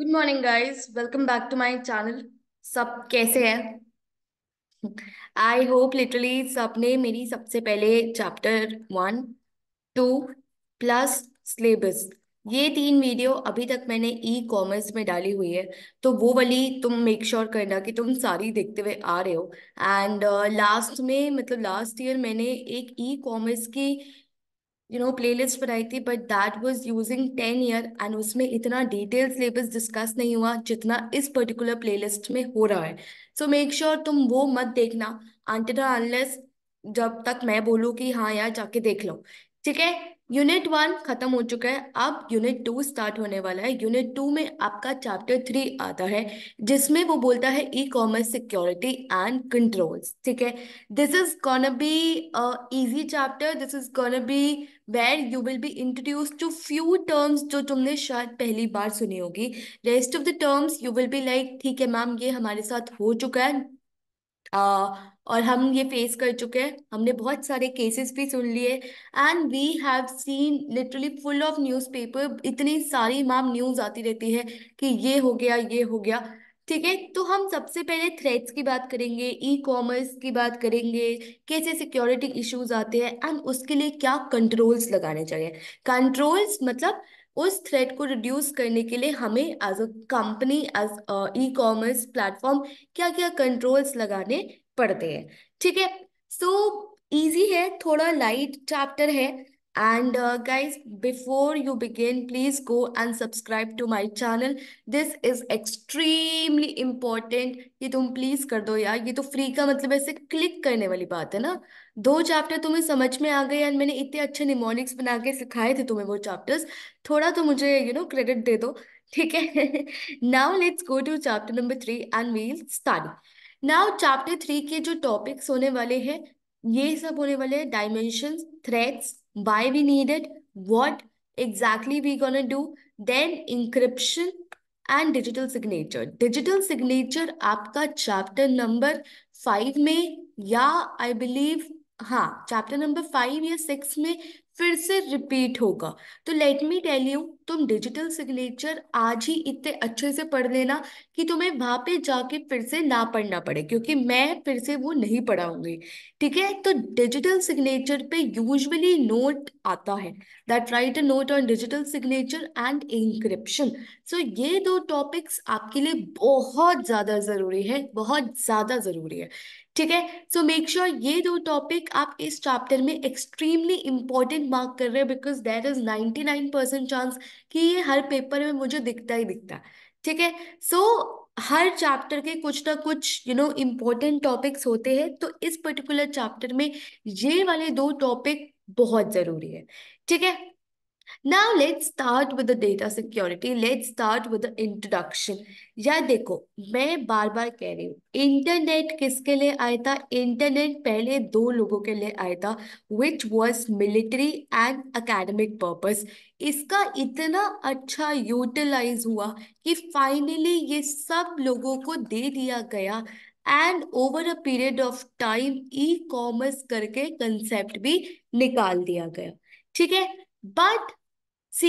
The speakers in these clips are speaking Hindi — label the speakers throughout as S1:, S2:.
S1: Good morning guys welcome back to my channel सब कैसे हैं आई होप लिटरली सबने मेरी सबसे पहले chapter one two plus syllabus ये तीन वीडियो अभी तक मैंने ई e कॉमर्स में डाली हुई है तो वो वाली तुम मेक श्योर sure करना कि तुम सारी देखते हुए आ रहे हो एंड लास्ट uh, में मतलब लास्ट ईयर मैंने एक ई e कॉमर्स की यू नो प्लेलिस्ट बनाई थी but that was using ten year and उसमें इतना डिटेल सिलेबस डिस्कस नहीं हुआ जितना इस पर्टिकुलर प्लेलिस्ट में हो रहा है सो मेक श्योर तुम वो मत देखना अनलेस जब तक मैं बोलूँ कि हाँ यार जाके देख लो ठीक है यूनिट वन खत्म हो चुका है अब यूनिट टू स्टार्ट होने वाला है यूनिट टू में आपका चैप्टर थ्री आता है जिसमें वो बोलता है e commerce security and controls ठीक है this is gonna be easy chapter this is gonna be where you will be introduce to few terms जो तुमने शायद पहली बार सुनी होगी rest of the terms you will be like ठीक है मैम ये हमारे साथ हो चुका है uh, और हम ये फेस कर चुके हैं हमने बहुत सारे केसेस भी सुन लिए and we have seen literally full of newspaper इतनी सारी मैम न्यूज़ आती रहती है कि ये हो गया ये हो गया ठीक है तो हम सबसे पहले थ्रेड्स की बात करेंगे ई कॉमर्स की बात करेंगे कैसे सिक्योरिटी इश्यूज आते हैं एंड उसके लिए क्या कंट्रोल्स लगाने चाहिए कंट्रोल्स मतलब उस थ्रेड को रिड्यूस करने के लिए हमें as a company as e commerce platform क्या क्या कंट्रोल्स लगाने पढ़ते हैं ठीक है सो इजी है थोड़ा लाइट चैप्टर है and guys before you begin please go and subscribe to my channel this is extremely important ये तुम प्लीज कर दो यार ये तो फ्री का मतलब ऐसे क्लिक करने वाली बात है ना दो चैप्टर तुम्हें समझ में आ गए एंड मैंने इतने अच्छे निमोनिक्स बना के सिखाए थे तुम्हें वो चैप्टर्स थोड़ा तो मुझे यू नो क्रेडिट दे दो ठीक है now let's go to chapter number three and we'll start now chapter three के जो टॉपिक्स होने वाले हैं ये सब होने वाले हैं dimension threats why we needed what exactly we gonna do then encryption and digital signature digital signature आपका चैप्टर नंबर फाइव में या आई बिलीव हाँ चैप्टर नंबर फाइव या सिक्स में फिर से रिपीट होगा तो लेट मी टेल यू तुम डिजिटल सिग्नेचर आज ही इतने अच्छे से पढ़ लेना कि तुम्हें वहां पे जाके फिर से ना पढ़ना पड़े क्योंकि मैं फिर से वो नहीं पढ़ाऊंगी ठीक है तो डिजिटल सिग्नेचर पे यूजुअली नोट आता है that write a note on digital signature and encryption so ये दो टॉपिक्स आपके लिए बहुत ज्यादा जरूरी है बहुत ज्यादा जरूरी है ठीक है सो मेक श्योर ये दो टॉपिक आप इस चैप्टर में एक्सट्रीमली इंपॉर्टेंट मार्क कर रहे हैं because there is ninety nine percent chance कि ये हर पेपर में मुझे दिखता ही दिखता ठीक है सो हर चैप्टर के कुछ ना कुछ यू नो इम्पोर्टेंट टॉपिक्स होते हैं तो इस पर्टिकुलर चैप्टर में ये वाले दो टॉपिक बहुत जरूरी है ठीक है now let's start with the data security let start with the introduction या देखो मैं बार बार कह रही हूँ इंटरनेट किसके लिए आया था इंटरनेट पहले दो लोगों के लिए आया था which was military and academic purpose इसका इतना अच्छा यूटिलाइज हुआ कि फाइनली ये सब लोगों को दे दिया गया and over a period of time e commerce करके कंसेप्ट भी निकाल दिया गया ठीक है बट सी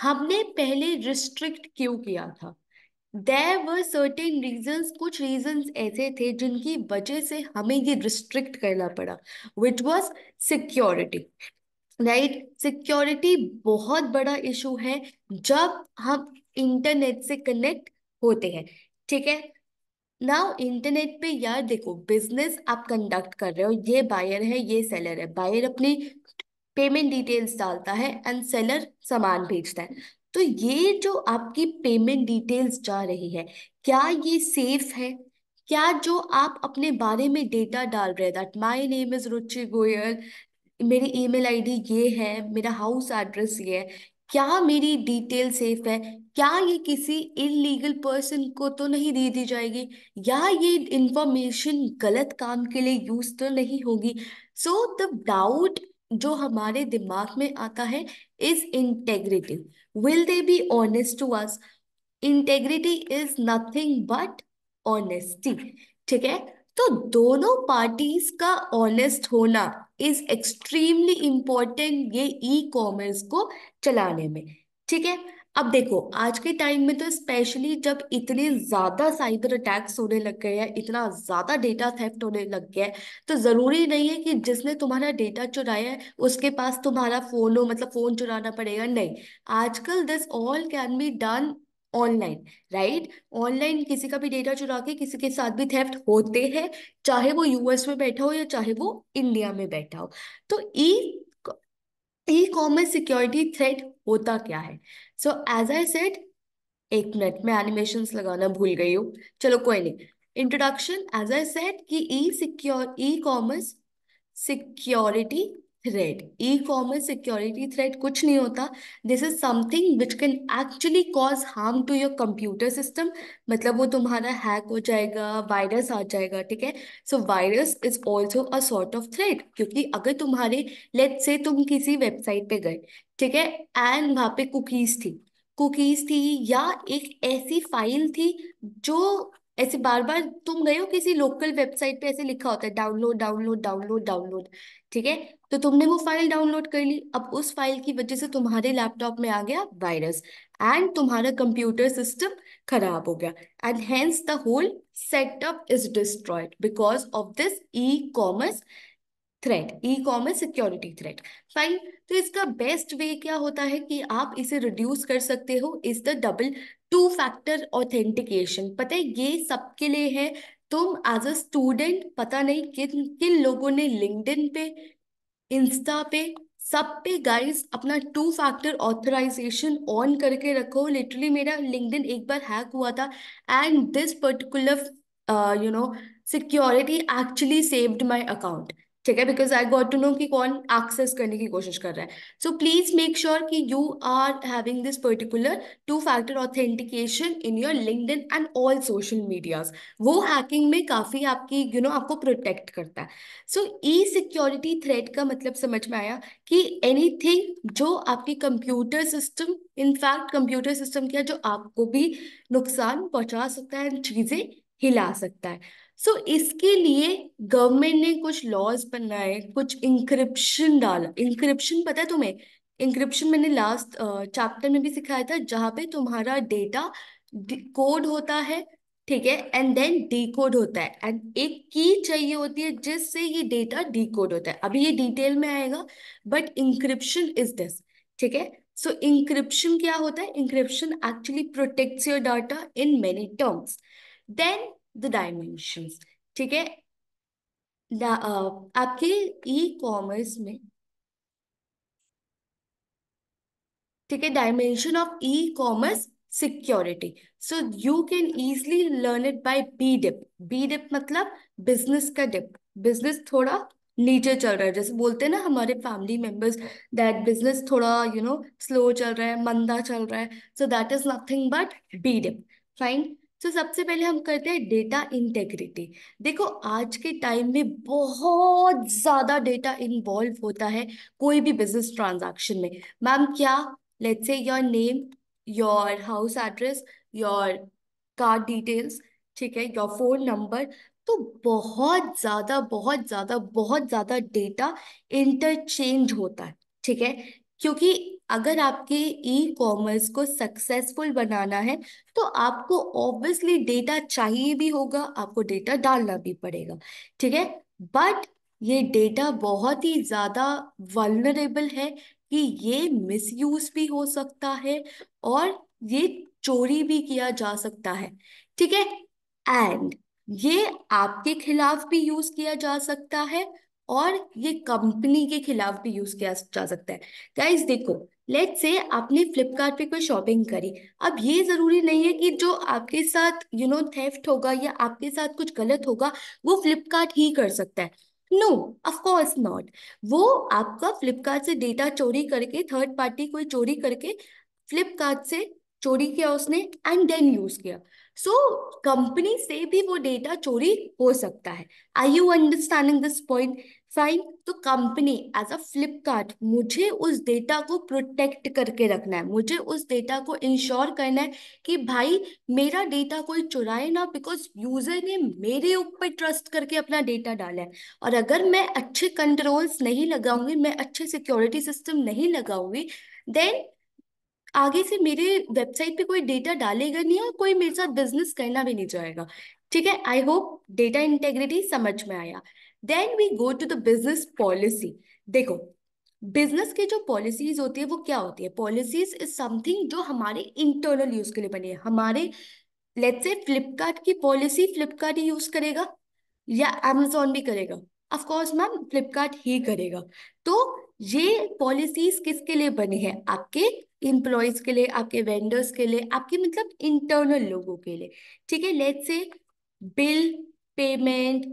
S1: हमने पहले रिस्ट्रिक्ट क्यों किया था देर वर सर्टेन रीजन्स कुछ रीजन्स ऐसे थे जिनकी वजह से हमें ये रिस्ट्रिक्ट करना पड़ा which was security right security बहुत बड़ा इशू है जब हम इंटरनेट से कनेक्ट होते हैं ठीक है नाउ इंटरनेट पे यार देखो बिजनेस आप कंडक्ट कर रहे हो ये बायर है ये सेलर है बायर अपनी पेमेंट डिटेल्स डालता है एंड सेलर सामान भेजता है तो ये जो आपकी पेमेंट डिटेल्स जा रही है क्या ये सेफ है क्या जो आप अपने बारे में डेटा डाल रहे that my name is Ruchi Goyal मेरी ईमेल आईडी ये है मेरा हाउस एड्रेस ये है क्या मेरी डिटेल सेफ है क्या ये किसी इलीगल पर्सन को तो नहीं दे दी जाएगी या ये इंफॉर्मेशन गलत काम के लिए यूज तो नहीं होगी सो द डाउट जो हमारे दिमाग में आता है is integrity will they be honest to us integrity is nothing but honesty ठीक है तो दोनों पार्टीज का ऑनेस्ट होना इज एक्सट्रीमली इंपॉर्टेंट ये ई e कॉमर्स को चलाने में ठीक है अब देखो आज के टाइम में तो स्पेशली जब इतने ज्यादा साइबर अटैक्स होने लग गए हैं इतना ज्यादा डेटा थेफ्ट होने लग गया है तो जरूरी नहीं है कि जिसने तुम्हारा डेटा चुराया है उसके पास तुम्हारा फोन हो मतलब फोन चुराना पड़ेगा नहीं आजकल this all can be done online right online किसी का भी डेटा चुरा के किसी के साथ भी थेफ्ट होते हैं चाहे वो यूएस में बैठा हो या चाहे वो इंडिया में बैठा हो तो e e commerce security threat होता क्या है सो एज आई सेट एक मिनट मैं एनिमेशन लगाना भूल गई हूँ चलो कोई नहीं इंट्रोडक्शन एज आई सेट की e secure e commerce security threat e commerce security threat कुछ नहीं होता this is something which can actually cause harm to your computer system मतलब वो तुम्हारा हैक हो जाएगा वायरस आ जाएगा ठीक है so virus is also a sort of threat क्योंकि अगर तुम्हारे लेट से तुम किसी वेबसाइट पे गए ठीक है एंड वहाँ पे कुकीज थी कुकीज थी या एक ऐसी फाइल थी जो ऐसे बार बार तुम गए हो किसी लोकल वेबसाइट पे ऐसे लिखा होता है डाउनलोड डाउनलोड डाउनलोड डाउनलोड ठीक है तो तुमने वो फाइल डाउनलोड कर ली अब उस फाइल की वजह से तुम्हारे लैपटॉप में आ गया वायरस एंड तुम्हारा कंप्यूटर सिस्टम खराब हो गया and hence the whole setup is destroyed because of this e commerce threat e commerce security threat fine तो इसका बेस्ट वे क्या होता है कि आप इसे रिड्यूस कर सकते हो is the double two factor authentication पता है ये सबके लिए है तुम एज अ स्टूडेंट पता नहीं किन किन लोगों ने लिंक्डइन पे इंस्टा पे सब पे गाइस अपना टू फैक्टर ऑथराइजेशन ऑन करके रखो लिटरली मेरा लिंक्डइन एक बार हैक हुआ था and this particular you know security actually saved my account ठीक है because I got to know कि कौन एक्सेस करने की कोशिश कर रहा है सो प्लीज मेक श्योर कि you are having this particular two factor authentication in your LinkedIn and all social medias वो हैकिंग में काफ़ी आपकी यू you नो know, आपको प्रोटेक्ट करता है सो ई सिक्योरिटी थ्रेड का मतलब समझ में आया कि एनी जो आपकी computer system in fact computer system क्या जो आपको भी नुकसान पहुंचा सकता है चीज़ें हिला सकता है सो so, इसके लिए गवर्नमेंट ने कुछ लॉज बनाए कुछ इंक्रिप्शन डाला इंक्रिप्शन पता है तुम्हें इंक्रिप्शन मैंने लास्ट चैप्टर uh, में भी सिखाया था जहाँ पे तुम्हारा डेटा कोड होता है ठीक है एंड देन डी होता है एंड एक की चाहिए होती है जिससे ये डेटा डी होता है अभी ये डिटेल में आएगा बट इंक्रिप्शन इज दिस ठीक है सो इंक्रिप्शन क्या होता है encryption actually protects your data in many terms then the dimensions ठीक है आपके ई कॉमर्स में ठीक है dimension of e commerce security so you can easily learn it by B dip B dip मतलब बिजनेस का डिप बिजनेस थोड़ा नीचे चल रहा है जैसे बोलते हैं ना हमारे फैमिली मेंबर्स दैट बिजनेस थोड़ा यू नो स्लो चल रहा है मंदा चल रहा है so that is nothing but B dip fine तो सबसे पहले हम करते हैं डेटा इंटेग्रिटी देखो आज के टाइम में बहुत ज़्यादा डेटा इन्वॉल्व होता है कोई भी बिजनेस ट्रांजैक्शन में मैम क्या let's say your name your house address your car details ठीक है योर फोन नंबर तो बहुत ज़्यादा बहुत ज़्यादा बहुत ज़्यादा डेटा इंटरचेंज होता है ठीक है क्योंकि अगर आपके ई कॉमर्स को सक्सेसफुल बनाना है तो आपको ऑब्वियसली डेटा चाहिए भी होगा आपको डेटा डालना भी पड़ेगा ठीक है बट ये डेटा बहुत ही ज़्यादा वल्नरेबल है कि ये मिसयूज भी हो सकता है और ये चोरी भी किया जा सकता है ठीक है एंड ये आपके खिलाफ भी यूज किया जा सकता है और ये कंपनी के खिलाफ भी यूज किया जा सकता है गाइस देखो लेट से आपने फ्लिपकार्ट पे कोई शॉपिंग करी अब ये ज़रूरी नहीं है कि जो आपके साथ यू नो थेफ्ट होगा या आपके साथ कुछ गलत होगा वो फ्लिपकार्ट ही कर सकता है नो ऑफकोर्स नॉट वो आपका फ्लिपकार्ट से डेटा चोरी करके थर्ड पार्टी कोई चोरी करके फ्लिपकार्ट से चोरी किया उसने एंड देन यूज किया सो so, कंपनी से भी वो डेटा चोरी हो सकता है I you understanding this point fine तो कंपनी एज अ फ्लिपकार्ट मुझे उस डेटा को प्रोटेक्ट करके रखना है मुझे उस डेटा को इंश्योर करना है कि भाई मेरा डेटा कोई चुराए ना बिकॉज यूजर ने मेरे ऊपर ट्रस्ट करके अपना डेटा डाला है और अगर मैं अच्छे कंट्रोल्स नहीं लगाऊंगी मैं अच्छे सिक्योरिटी सिस्टम नहीं लगाऊंगी देन आगे से मेरे वेबसाइट पे कोई डेटा डालेगा नहीं और कोई मेरे साथ बिजनेस करना भी नहीं चाहेगा ठीक है आई होप डेटा इंटेग्रिटी समझ में आया then we go to the business policy देखो बिजनेस के जो पॉलिसीज होती है वो क्या होती है पॉलिसीज इज समथिंग जो हमारे इंटरनल यूज के लिए बनी है हमारे लेट्स से फ्लिपकार्ट की पॉलिसी फ्लिपकार्ट ही यूज करेगा या अमेजोन भी करेगा ऑफकोर्स मैम फ्लिपकार्ट ही करेगा तो ये पॉलिसीज किसके लिए बनी है आपके इम्प्लॉयज़ के लिए आपके वेंडर्स के लिए आपके मतलब इंटरनल लोगों के लिए ठीक है लेट से बिल पेमेंट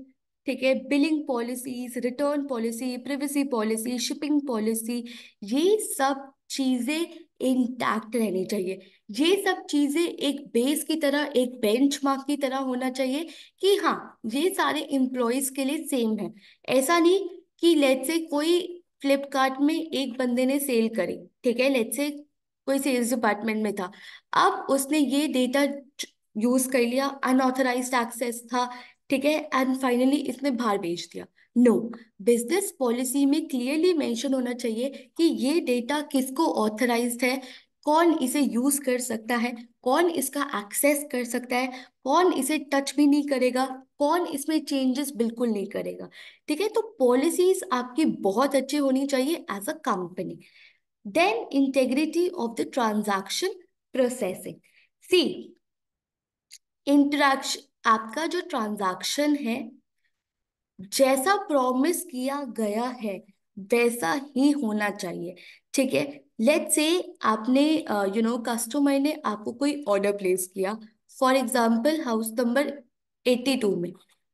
S1: ठीक है billing policies return policy privacy policy shipping policy ये सब चीज़ें इंटैक्ट रहनी चाहिए ये सब चीज़ें एक बेस की तरह एक बेंचमार्क की तरह होना चाहिए कि हाँ ये सारे एम्प्लॉयज़ के लिए सेम है ऐसा नहीं कि लेट से कोई फ्लिपकार्ट में एक बंदे ने सेल करी ठीक है लेट से कोई सेल्स डिपार्टमेंट में था अब उसने ये डेटा यूज कर लिया अनऑथराइज एक्सेस था ठीक है एंड फाइनली इसने बाहर भेज दिया नो बिजनेस पॉलिसी में क्लियरली मेंशन होना चाहिए कि ये डेटा किसको ऑथराइज है कौन इसे यूज कर सकता है कौन इसका एक्सेस कर सकता है कौन इसे टच भी नहीं करेगा कौन इसमें चेंजेस बिल्कुल नहीं करेगा ठीक है तो पॉलिसीज आपकी बहुत अच्छी होनी चाहिए as a company Then integrity of the transaction processing. See, interaction आपका जो ट्रांजैक्शन है जैसा प्रॉमिस किया गया है वैसा ही होना चाहिए ठीक है लेट से आपने यू नो कस्टमर ने आपको कोई ऑर्डर प्लेस किया for example house number eighty two में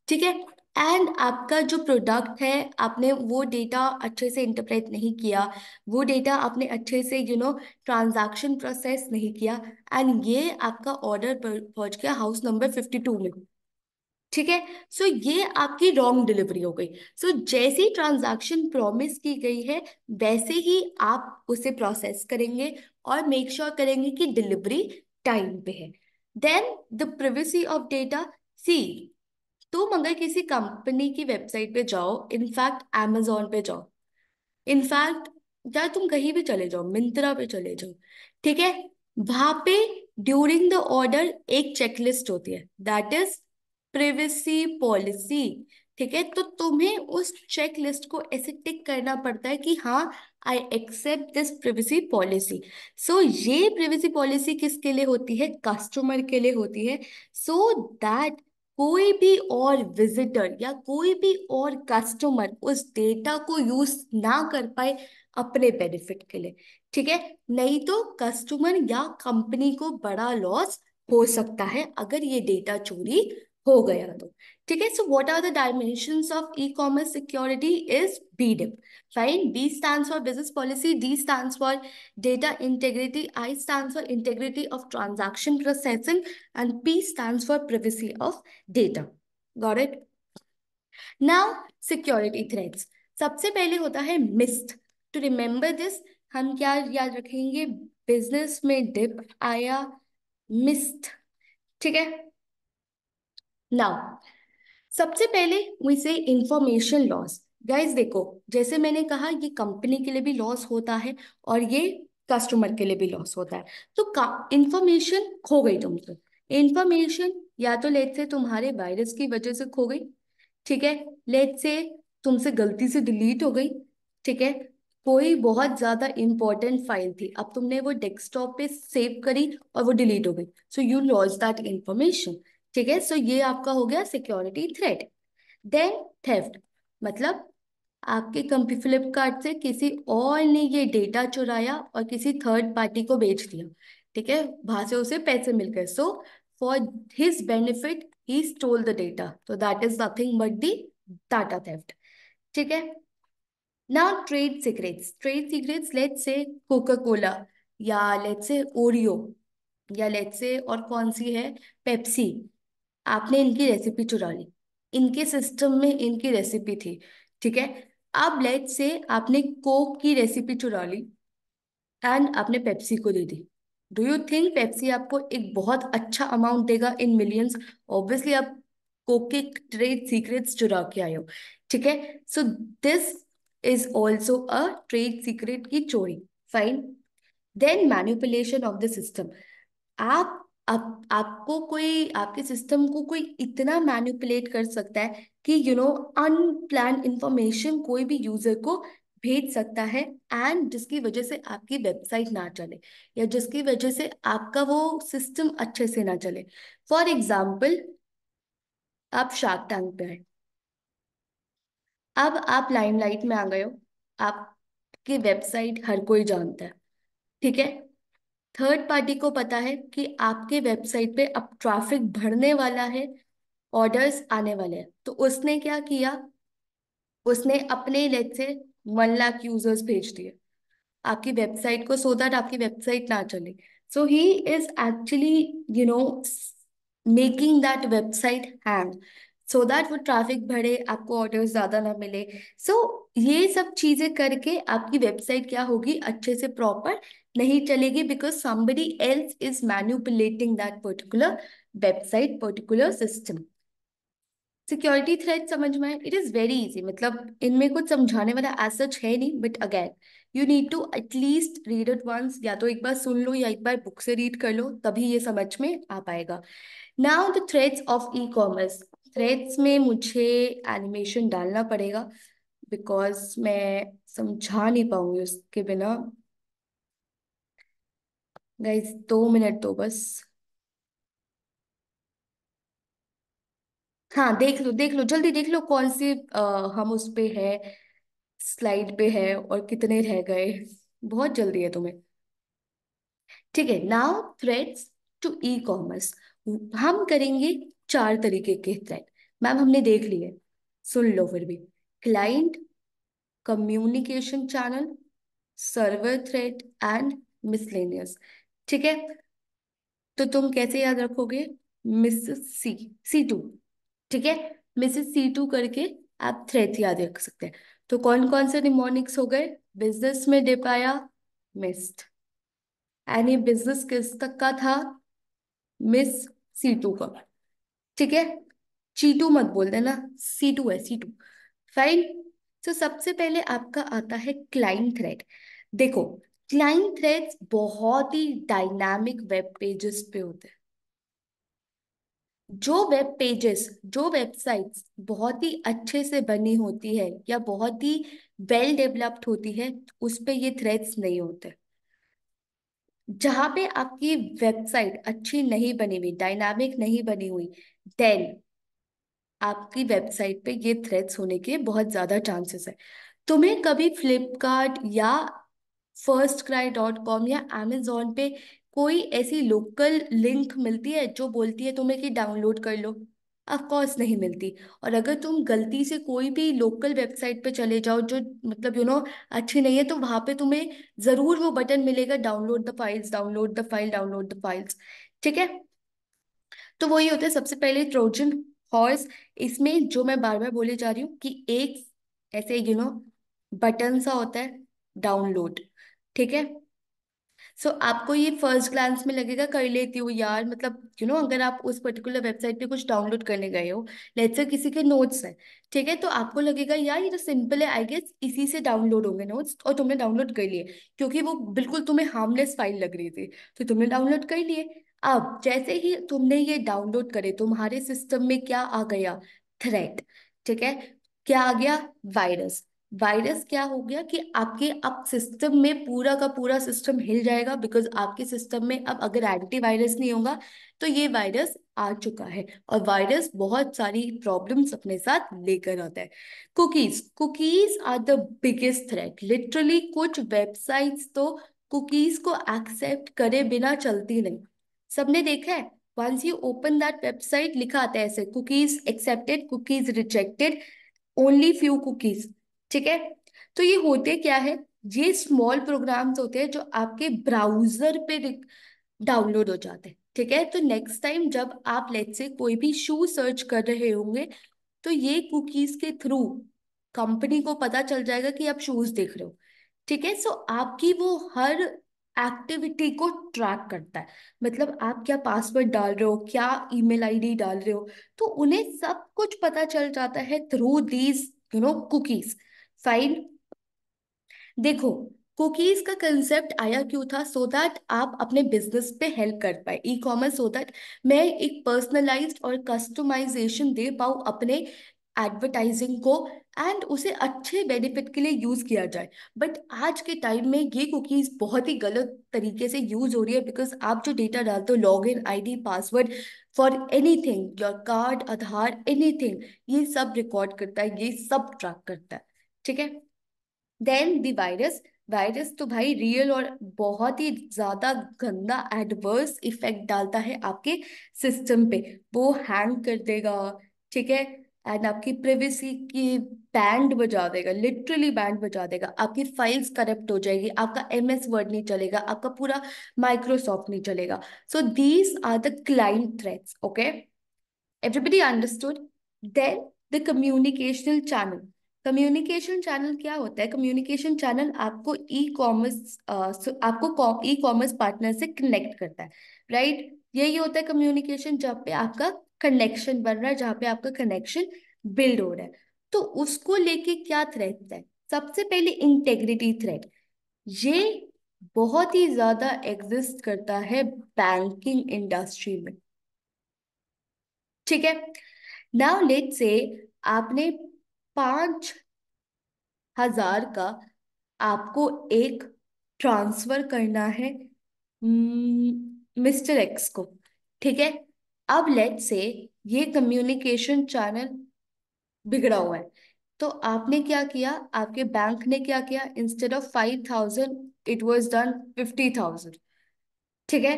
S1: ठीक है एंड आपका जो प्रोडक्ट है आपने वो डेटा अच्छे से इंटरप्रेट नहीं किया वो डेटा आपने अच्छे से यू नो ट्रांजैक्शन प्रोसेस नहीं किया एंड ये आपका ऑर्डर पहुंच गया हाउस नंबर फिफ्टी टू में ठीक है सो ये आपकी रॉन्ग डिलीवरी हो गई सो so, जैसी ट्रांजैक्शन प्रॉमिस की गई है वैसे ही आप उसे प्रोसेस करेंगे और मेक श्योर sure करेंगे कि डिलीवरी टाइम पे है then the privacy of data see तुम तो अगर किसी कंपनी की वेबसाइट पे जाओ इनफैक्ट एमेजोन पे जाओ इनफैक्ट चाहे तुम कहीं भी चले जाओ मिंत्रा पे चले जाओ ठीक है वहां पे ड्यूरिंग द ऑर्डर एक चेकलिस्ट होती है दैट इज प्रिवेसी पॉलिसी ठीक है तो तुम्हें उस चेक लिस्ट को ऐसे टिक करना पड़ता है कि हाँ I accept this privacy policy so ये प्रिवेसी पॉलिसी किसके लिए होती है कस्टमर के लिए होती है सो दैट so कोई भी और विजिटर या कोई भी और कस्टमर उस डेटा को यूज ना कर पाए अपने बेनिफिट के लिए ठीक है नहीं तो कस्टमर या कंपनी को बड़ा लॉस हो सकता है अगर ये डेटा चोरी हो गया तो ठीक है so what are the dimension of e commerce security is B dip fine B stand for business policy D stand for data integrity I stand for integrity of transaction processing and P stand for privacy of data got it now security threats सबसे पहले होता है मिस्ड टू रिमेंबर दिस हम क्या याद रखेंगे बिजनेस में डिप आया मिस्ड ठीक है नाउ सबसे पहले वी से इंफॉर्मेशन लॉस गाइज देखो जैसे मैंने कहा ये कंपनी के लिए भी लॉस होता है और ये कस्टमर के लिए भी लॉस होता है तो इंफॉर्मेशन खो गई तुमसे इंफॉर्मेशन या तो लेट से तुम्हारे वायरस की वजह से खो गई ठीक है लेट से तुमसे गलती से डिलीट हो गई ठीक है कोई बहुत ज्यादा इंपॉर्टेंट फाइल थी अब तुमने वो डेस्कटॉप पे सेव करी और वो डिलीट हो गई so you loss that information ठीक है सो ये आपका हो गया सिक्योरिटी थ्रेट देन थेफ्ट मतलब आपके कंपनी फ्लिपकार्ट से किसी और ने ये डेटा चुराया और किसी थर्ड पार्टी को बेच दिया ठीक है वहां से उसे पैसे मिल गए so for his benefit he stole the data तो that is nothing but the data theft ठीक है now trade secrets trade secrets let say Coca Cola या लेट से ओरियो या लेट से और कौन सी है पेप्सी आपने इनकी रेसिपी चुरा ली इनके सिस्टम में इनकी रेसिपी थी ठीक है अब लेट से आपने कोक की रेसिपी चुरा ली एंड आपने पेप्सी को दे दी डू यू थिंक पेप्सी आपको एक बहुत अच्छा अमाउंट देगा इन मिलियंस ऑब्वियसली आप कोक के ट्रेड सीक्रेट्स चुरा के आए हो ठीक है so this is also a trade secret की चोरी fine then manipulation of the system आप आप आपको कोई आपके सिस्टम को कोई इतना मैन्युपुलेट कर सकता है कि यू नो अनप्लान इंफॉर्मेशन कोई भी यूजर को भेज सकता है एंड जिसकी वजह से आपकी वेबसाइट ना चले या जिसकी वजह से आपका वो सिस्टम अच्छे से ना चले फॉर एग्जाम्पल आप शार्क टैंक पे आए अब आप लाइमलाइट में आ गए हो आपकी वेबसाइट हर कोई जानता है ठीक है थर्ड पार्टी को पता है कि आपके वेबसाइट पे अब ट्रैफिक बढ़ने वाला है ऑर्डर्स आने वाले हैं तो उसने क्या किया उसने अपने लेट से वन लाख यूजर्स भेज दिए आपकी वेबसाइट को सो दैट आपकी वेबसाइट ना चले so he is actually you know making that website hang so that वो ट्रैफिक बढ़े आपको ऑर्डर ज़्यादा ना मिले सो so, ये सब चीज़ें करके आपकी वेबसाइट क्या होगी अच्छे से प्रॉपर नहीं चलेगी because somebody else is manipulating that particular website particular system security threat समझ में इट इज़ वेरी इजी मतलब इनमें कुछ समझाने वाला एज सच है नहीं but again you need to at least read it once या तो एक बार सुन लो या एक बार बुक से रीड कर लो तभी ये समझ में आ पाएगा now the threads of e commerce threads में मुझे एनिमेशन डालना पड़ेगा बिकॉज मैं समझा नहीं पाऊंगी उसके बिना गाइस दो मिनट दो बस हाँ देख लो देख लो जल्दी देख लो कौन सी आ, हम उस पे है स्लाइड पे है और कितने रह गए बहुत जल्दी है तुम्हें ठीक है now threads to e commerce हम करेंगे चार तरीके के थ्रेट मैम हमने देख लिए सुन लो फिर भी client communication channel server threat and miscellaneous ठीक है तो तुम कैसे याद रखोगे मिस सी सी टू ठीक है मिसेस सी टू करके आप थ्रेट याद रख सकते हैं तो कौन कौन से निमोनिक्स हो गए बिजनेस में डिप पाया मिस्ड यानी बिजनेस किस तक का था मिस सी टू का ठीक है चीटू मत बोल देना सी टू है सी टू फाइन तो सबसे पहले आपका आता है क्लाइंट थ्रेड देखो क्लाइंट थ्रेड बहुत ही डायनामिक वेब पेजेस पे होते हैं जो वेब पेजेस जो वेबसाइट्स बहुत ही अच्छे से बनी होती है या बहुत ही वेल डेवलप्ड होती है उस पर ये थ्रेड्स नहीं होते जहां पे आपकी वेबसाइट अच्छी नहीं बनी हुई डायनामिक नहीं बनी हुई देन आपकी वेबसाइट पे ये थ्रेड्स होने के बहुत ज़्यादा चांसेस है तुम्हें कभी फ्लिपकार्ट या फर्स्ट क्राई डॉट कॉम या अमेजोन पे कोई ऐसी लोकल लिंक मिलती है जो बोलती है तुम्हें कि डाउनलोड कर लो अफकोर्स नहीं मिलती और अगर तुम गलती से कोई भी लोकल वेबसाइट पे चले जाओ जो मतलब यू you नो know, अच्छी नहीं है तो वहां पे तुम्हें ज़रूर वो बटन मिलेगा download the files download the file download the files ठीक है तो वही होता है सबसे पहले ट्रोजन हॉर्स इसमें जो मैं बार बार बोले जा रही हूँ कि एक ऐसे यू नो बटन सा होता है डाउनलोड ठीक है सो so, आपको ये फर्स्ट ग्लांस में लगेगा कर लेती हूँ यार मतलब यू you नो know, अगर आप उस पर्टिकुलर वेबसाइट पे कुछ डाउनलोड करने गए हो लेट्स से किसी के नोट्स हैं ठीक है तो आपको लगेगा यार ये तो सिंपल है आई गेस इसी से डाउनलोड होंगे नोट्स और तुमने डाउनलोड कर लिए क्योंकि वो बिल्कुल तुम्हें हार्मलेस फाइल लग रही थी तो तुमने डाउनलोड कर लिए अब जैसे ही तुमने ये डाउनलोड करे तुम्हारे सिस्टम में क्या आ गया थ्रेट ठीक है क्या आ गया वायरस वायरस क्या हो गया कि आपके अब सिस्टम में पूरा का पूरा सिस्टम हिल जाएगा बिकॉज आपके सिस्टम में अब अगर एंटीवायरस नहीं होगा तो ये वायरस आ चुका है और वायरस बहुत सारी प्रॉब्लम्स अपने साथ लेकर आता है cookies cookies are the biggest threat literally कुछ वेबसाइट्स तो कुकीज को एक्सेप्ट करे बिना चलती नहीं सबने देखा है once you open that website लिखा आता है ऐसे cookies accepted cookies rejected only few cookies ठीक है तो ये होते क्या है ये स्मॉल प्रोग्राम्स होते हैं जो आपके ब्राउजर पे डाउनलोड हो जाते हैं ठीक है तो नेक्स्ट टाइम जब आप लेट से कोई भी शू सर्च कर रहे होंगे तो ये कुकीज के थ्रू कंपनी को पता चल जाएगा कि आप शूज देख रहे हो ठीक है सो आपकी वो हर एक्टिविटी को ट्रैक करता है मतलब आप क्या पासवर्ड डाल रहे हो क्या ईमेल आईडी डाल रहे हो तो उन्हें सब कुछ पता चल जाता है through these you know cookies fine देखो कुकीज का कंसेप्ट आया क्यों था सो so दैट आप अपने बिजनेस पे हेल्प कर पाए ई कॉमर्स सो दैट मैं एक पर्सनलाइज्ड और कस्टमाइजेशन दे पाऊँ अपने एडवर्टाइजिंग को एंड उसे अच्छे बेनिफिट के लिए यूज़ किया जाए बट आज के टाइम में ये कुकीज़ बहुत ही गलत तरीके से यूज़ हो रही है बिकॉज आप जो डेटा डालते हो log in I D password for anything your card Aadhaar anything ये सब रिकॉर्ड करता है ये सब ट्रैक करता है ठीक है देन दायरस वायरस तो भाई रियल और बहुत ही ज्यादा गंदा एडवर्स इफेक्ट डालता है आपके सिस्टम पे वो हैंग कर देगा ठीक है एंड आपकी प्रिवेसी की बैंड बजा देगा लिटरली बैंड बजा देगा आपकी फाइल्स करप्ट हो जाएगी आपका एम एस वर्ड नहीं चलेगा आपका पूरा माइक्रोसॉफ्ट नहीं चलेगा so these are the client threats okay everybody understood then the communicational channel communication channel क्या होता है कम्युनिकेशन चैनल आपको ई कॉमर्स आपको ई कॉमर्स पार्टनर से कनेक्ट करता है राइट right? यही होता है कम्युनिकेशन जहाँ पे आपका कनेक्शन बन रहा है जहां पे आपका कनेक्शन बिल्ड हो रहा है तो उसको लेके क्या थ्रेट है सबसे पहले इंटेग्रिटी थ्रेट ये बहुत ही ज्यादा एग्जिस्ट करता है बैंकिंग इंडस्ट्री में ठीक है नाउ लेट से आपने पांच हजार का आपको एक ट्रांसफर करना है हम्म, मिस्टर एक्स को ठीक है अब लेट से ये कम्युनिकेशन चैनल बिगड़ा हुआ है तो आपने क्या किया आपके बैंक ने क्या किया instead of five thousand it was done fifty thousand ठीक है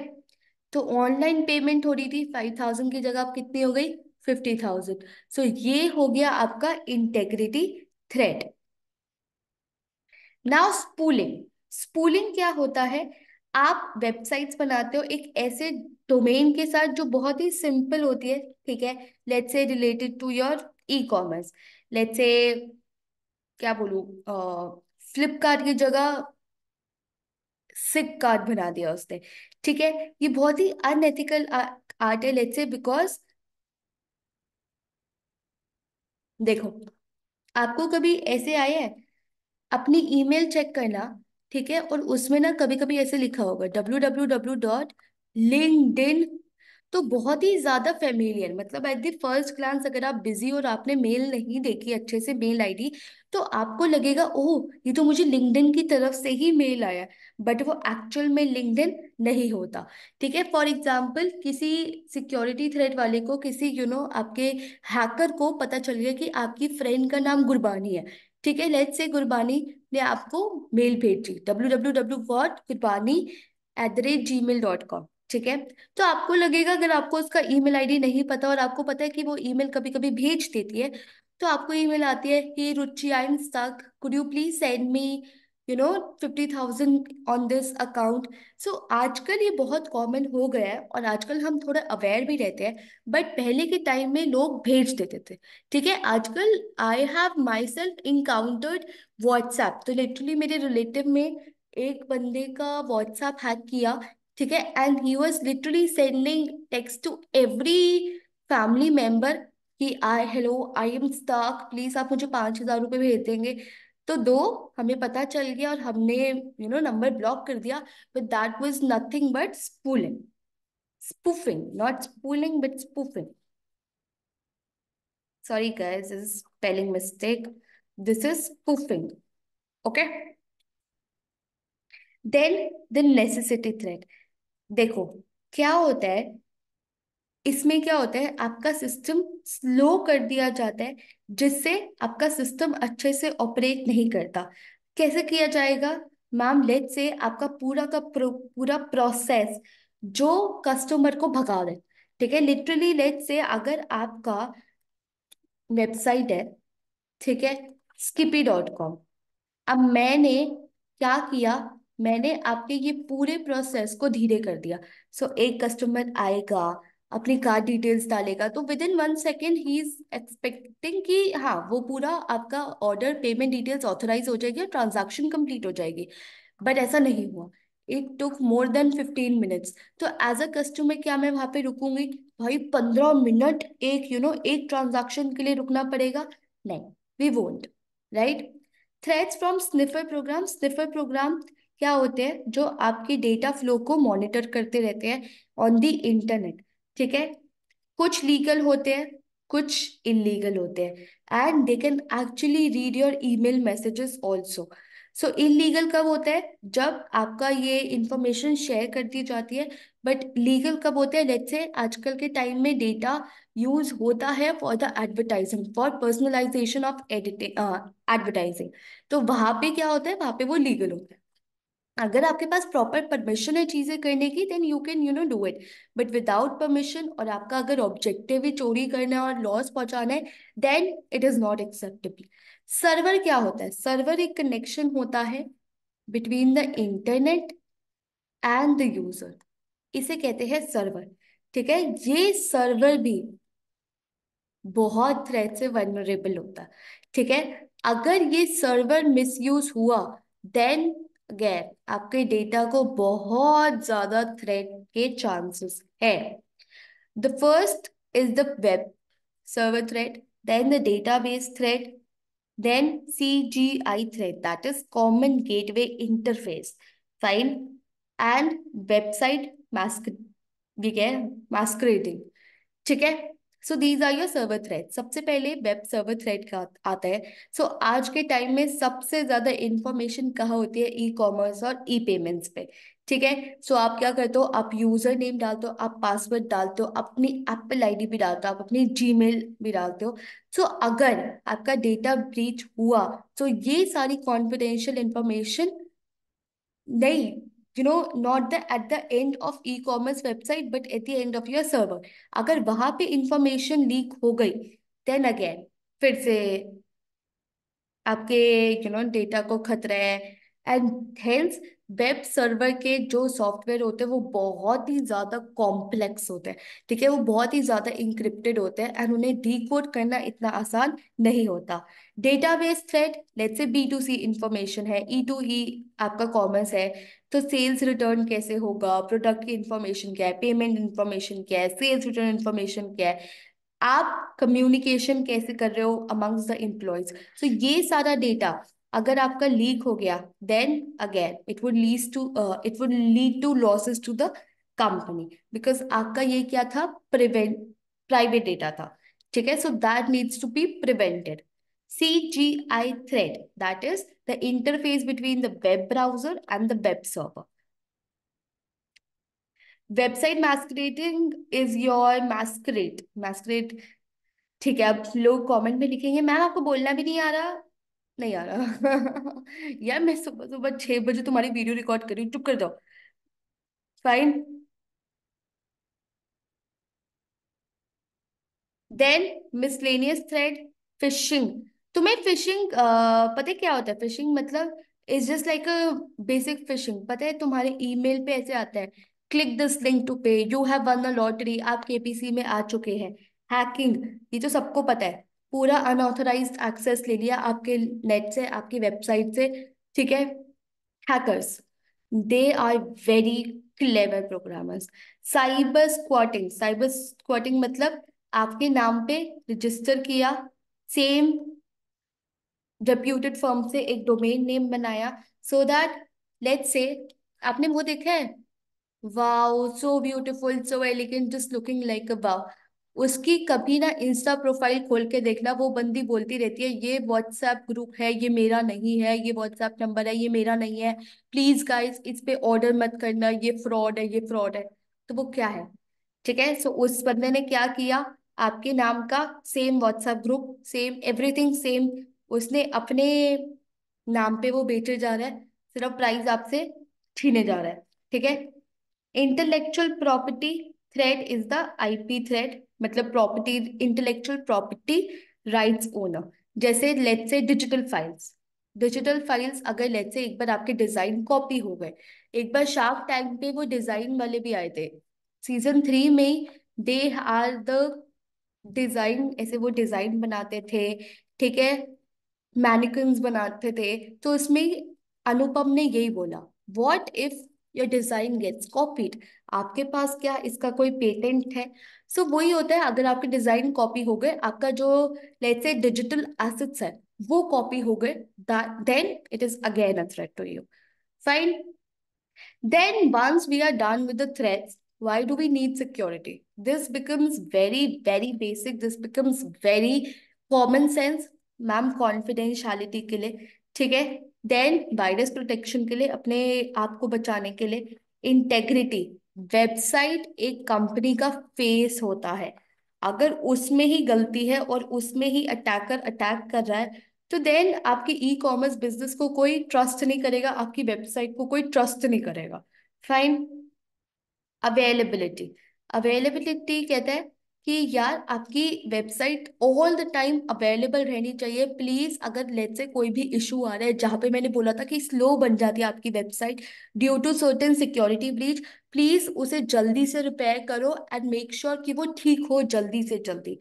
S1: तो ऑनलाइन पेमेंट हो रही थी फाइव थाउजेंड की जगह आप कितनी हो गई फिफ्टी थाउजेंड सो ये हो गया आपका integrity thread now spooling spooling क्या होता है आप वेबसाइट्स बनाते हो एक ऐसे डोमेन के साथ जो बहुत ही सिंपल होती है ठीक है let's say related to your e commerce let's say क्या बोलू फ्लिपकार्ट की जगह सिक कार्ड बना दिया उसने ठीक है ये बहुत ही अनएथिकल आर्ट है लेट्स से बिकॉज देखो आपको कभी ऐसे आया है अपनी ईमेल चेक करना ठीक है और उसमें ना कभी कभी ऐसे लिखा होगा W W W dot linked तो बहुत ही ज्यादा फेमिलियर मतलब एट द फर्स्ट क्लांस अगर आप बिजी और आपने मेल नहीं देखी अच्छे से मेल आईडी तो आपको लगेगा ओह ये तो मुझे लिंकडिन की तरफ से ही मेल आया बट वो एक्चुअल में लिंकडिन नहीं होता ठीक है फॉर एग्जाम्पल किसी सिक्योरिटी थ्रेड वाले को किसी यू you नो know, आपके हैकर को पता चल गया कि आपकी फ्रेंड का नाम गुरबानी है ठीक है लेट से गुरबानी ने आपको मेल भेजी W W W what Gurbani at the rate G mail dot com ठीक है तो आपको लगेगा अगर आपको उसका ईमेल आईडी नहीं पता और आपको पता है कि वो ईमेल कभी कभी भेज देती है तो आपको ईमेल आती है ही Ruchi I am stuck could you please send me you know fifty thousand on this account so आजकल ये बहुत कॉमन हो गया है और आजकल हम थोड़ा अवेयर भी रहते हैं बट पहले के टाइम में लोग भेज देते थे ठीक है आजकल I have myself encountered WhatsApp तो लिटरली मेरे रिलेटिव में एक बंदे का व्हाट्सएप हैक किया ठीक है and he was literally sending texts to every family member कि I hello I am stuck please आप मुझे पांच हजार रुपये भेज देंगे तो दो हमें पता चल गया और हमने यू नो नंबर ब्लॉक कर दिया but that was nothing but spooling spoofing not spooling but spoofing sorry girls is spelling mistake this is spoofing okay then the necessity necessity देखो क्या होता है इसमें क्या होता है आपका सिस्टम स्लो कर दिया जाता है जिससे आपका सिस्टम अच्छे से ऑपरेट नहीं करता कैसे किया जाएगा मैम लेट से आपका पूरा का प्रो, पूरा प्रोसेस जो कस्टमर को भगा दे ठीक है लिटरली लेट से अगर आपका वेबसाइट है ठीक है स्किपी डॉट कॉम अब मैंने क्या किया मैंने आपके ये पूरे प्रोसेस को धीरे कर दिया सो so, एक कस्टमर आएगा अपनी कार डिटेल्स डालेगा तो within one second he is expecting कि हाँ वो पूरा आपका ऑर्डर पेमेंट डिटेल्स ऑथोराइज हो जाएगी और ट्रांजेक्शन कंप्लीट हो जाएगी बट ऐसा नहीं हुआ it took more than fifteen minutes तो एज अ कस्टमर क्या मैं वहां पे रुकूंगी भाई पंद्रह मिनट एक यू you नो know, एक ट्रांजेक्शन के लिए रुकना पड़ेगा नहीं we won't right threads from sniffer program sniffer program क्या होते हैं जो आपकी डेटा फ्लो को मॉनिटर करते रहते हैं ऑन दी इंटरनेट ठीक है कुछ लीगल होते हैं कुछ इलीगल होते हैं and they can actually read your email messages also so illegal कब होता है जब आपका ये इंफॉर्मेशन शेयर कर दी जाती है बट लीगल कब होता है लेट्स से आजकल के टाइम में डेटा यूज होता है for the advertising for personalization of editing advertising तो वहां पे क्या होता है वहां पे वो लीगल होता है अगर आपके पास प्रॉपर परमिशन है चीजें करने की then you can you know do it but without permission और आपका अगर ऑब्जेक्टिव ही चोरी करना है और लॉस पहुंचाना है then it is not acceptable server क्या होता है सर्वर एक कनेक्शन होता है between the internet and the user इसे कहते हैं सर्वर ठीक है ये सर्वर भी बहुत थ्रेट से वनरेबल होता है ठीक है अगर ये सर्वर मिसयूज हुआ देन गैर आपके डेटा को बहुत ज्यादा थ्रेट के चांसेस है the first is the web server threat then the data database threat then C G I threat that is common gateway interface fine and website mask masquerading ठीक है so these are your server thread सबसे पहले वेब सर्वर थ्रेड का आता है सो so, आज के टाइम में सबसे ज्यादा इंफॉर्मेशन कहाँ होती है ई कॉमर्स और ई पेमेंट्स पे ठीक है सो so, आप क्या करते हो आप यूजर नेम डालते हो आप पासवर्ड डालते हो अपनी एप्पल आईडी भी डालते हो आप अपनी जीमेल भी डालते हो सो so, अगर आपका डेटा ब्रीच हुआ तो so ये सारी कॉन्फिडेंशियल इंफॉर्मेशन नहीं you know not the at the end of e commerce website but at the end of your server अगर वहां पे इंफॉर्मेशन लीक हो गई देन अगेन फिर से आपके यू नो डेटा को खतरा है एंड हेल्थ वेब सर्वर के जो सॉफ्टवेयर होते हैं वो बहुत ही ज़्यादा कॉम्प्लेक्स होते हैं ठीक है वो बहुत ही ज़्यादा इंक्रिप्टेड होते हैं एंड उन्हें डी करना इतना आसान नहीं होता database thread let's say B to C information है ई टू ई आपका कॉमर्स है तो सेल्स रिटर्न कैसे होगा प्रोडक्ट की इंफॉर्मेशन क्या है पेमेंट इंफॉर्मेशन क्या है सेल्स रिटर्न इन्फॉर्मेशन क्या है आप कम्युनिकेशन कैसे कर रहे हो अमंग्स द एम्प्लॉयज सो ये सारा डेटा अगर आपका लीक हो गया then again it would lead to it would lead to losses to the company because आपका ये क्या था प्रिवेंट प्राइवेट डेटा था ठीक है so that needs to be prevented C I thread that is the interface between the web browser and the web server website masquerading is your masquerade masquerade ठीक है अब लोग कमेंट में लिखेंगे मैम आपको बोलना भी नहीं आ रहा नहीं आ रहा यार मैं सुबह सुबह छह बजे तुम्हारी वीडियो रिकॉर्ड कर रही हूँ चुप कर जाओ fine then miscellaneous thread phishing तुम्हें फिशिंग पता है क्या होता है फिशिंग मतलब is just like a basic phishing पता है तुम्हारे ईमेल पे ऐसे आता है click this link to pay you have won a lottery आप केपीसी में आ चुके हैं हैकिंग ये तो सबको पता है पूरा अनऑथराइज एक्सेस ले लिया आपके नेट से आपकी वेबसाइट से ठीक है hackers they are very clever programmers cyber squatting cyber squatting मतलब आपके नाम पे रजिस्टर किया सेम रेप्यूटेड फर्म से एक डोमेन नेम बनाया सो दैट लेट से आपने वो देखा है wow so beautiful so elegant just looking like a wow उसकी कभी ना इंस्टा प्रोफाइल खोल के देखना वो बंदी बोलती रहती है ये व्हाट्सएप ग्रुप है ये मेरा नहीं है ये व्हाट्सएप नंबर है ये मेरा नहीं है प्लीज गाइस इस पे ऑर्डर मत करना ये फ्रॉड है ये फ्रॉड है तो वो क्या है ठीक है सो उस बंदे ने क्या किया आपके नाम का same WhatsApp group same everything same उसने अपने नाम पे वो बेचे जा रहा है सिर्फ प्राइस आपसे छीने जा रहा है ठीक है intellectual property thread is the IP thread मतलब property intellectual property rights owner जैसे let say digital files digital files अगर लेट से एक बार आपके डिजाइन कॉपी हो गए एक बार शार्प टैंक पे वो डिजाइन वाले भी आए थे सीजन थ्री में दे आर द डिजाइन ऐसे वो डिजाइन बनाते थे ठीक है मैनिक बनाते थे तो इसमें अनुपम ने यही बोला what if your design gets copied आपके पास क्या इसका कोई पेटेंट है सो so, वही होता है अगर आपके डिजाइन कॉपी हो गए आपका जो लेट से डिजिटल एसेट्स है वो कॉपी हो गए then it is again a threat to you fine then once we are done with the threats why do we need security this becomes very very basic this becomes very common sense ma'am confidentiality के लिए ठीक है देन वायरस प्रोटेक्शन के लिए अपने आप को बचाने के लिए इंटेग्रिटी वेबसाइट एक कंपनी का फेस होता है अगर उसमें ही गलती है और उसमें ही अटैकर अटैक कर रहा है तो देन आपके ई कॉमर्स बिजनेस को कोई ट्रस्ट नहीं करेगा आपकी वेबसाइट को कोई ट्रस्ट नहीं करेगा फाइन अवेलेबिलिटी अवेलेबिलिटी कहता है कि यार आपकी website all the time available रहनी चाहिए प्लीज़ अगर लेट से कोई भी इशू आ रहा है जहां पे मैंने बोला था कि स्लो बन जाती है आपकी website due to certain security breach please उसे जल्दी से रिपेयर करो एंड मेक श्योर कि वो ठीक हो जल्दी से जल्दी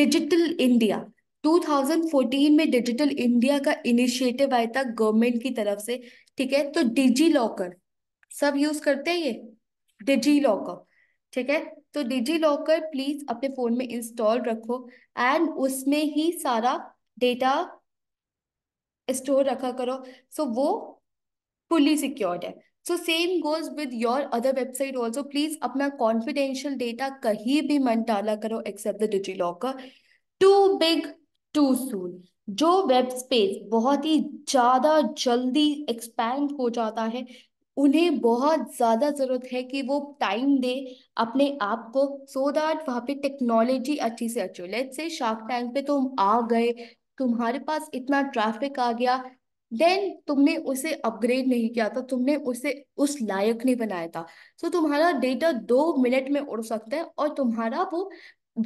S1: डिजिटल इंडिया 2014 में डिजिटल इंडिया का इनिशिएटिव आया था गवर्नमेंट की तरफ से ठीक है तो डिजी लॉकर सब यूज करते हैं ये डिजी लॉकर ठीक है तो डिजी लॉकर प्लीज अपने फोन में इंस्टॉल रखो एंड उसमें ही सारा डेटा स्टोर रखा करो सो so, वो फुली सिक्योर्ड है so same goes with your other website also please अपना कॉन्फिडेंशियल डेटा कहीं भी मन डाला करो except the DigiLocker too big too soon जो वेब स्पेस बहुत ही ज़्यादा जल्दी एक्सपैंड हो जाता है उन्हें बहुत ज़्यादा ज़रूरत है कि वो टाइम दे अपने आप को सो दैट वहाँ पे टेक्नोलॉजी अच्छी से अच्छी लेट से शार्क टैंक पे तुम आ गए तुम्हारे पास इतना ट्रैफिक आ गया देन तुमने उसे अपग्रेड नहीं किया था तुमने उसे उस लायक नहीं बनाया था सो so, तुम्हारा डेटा दो मिनट में उड़ सकता है और तुम्हारा वो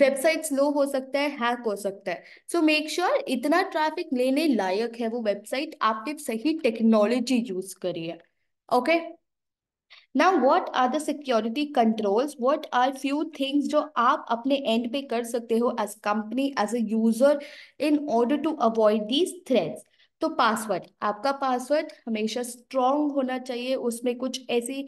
S1: वेबसाइट स्लो हो सकता है हैक हो सकता है सो मेक श्योर इतना ट्रैफिक लेने लायक है वो वेबसाइट आपने सही टेक्नोलॉजी यूज करी है okay now what are the security controls what are few things जो आप अपने एंड पे कर सकते हो as company as a user in order to avoid these threats तो पासवर्ड आपका पासवर्ड हमेशा स्ट्रॉन्ग होना चाहिए उसमें कुछ ऐसी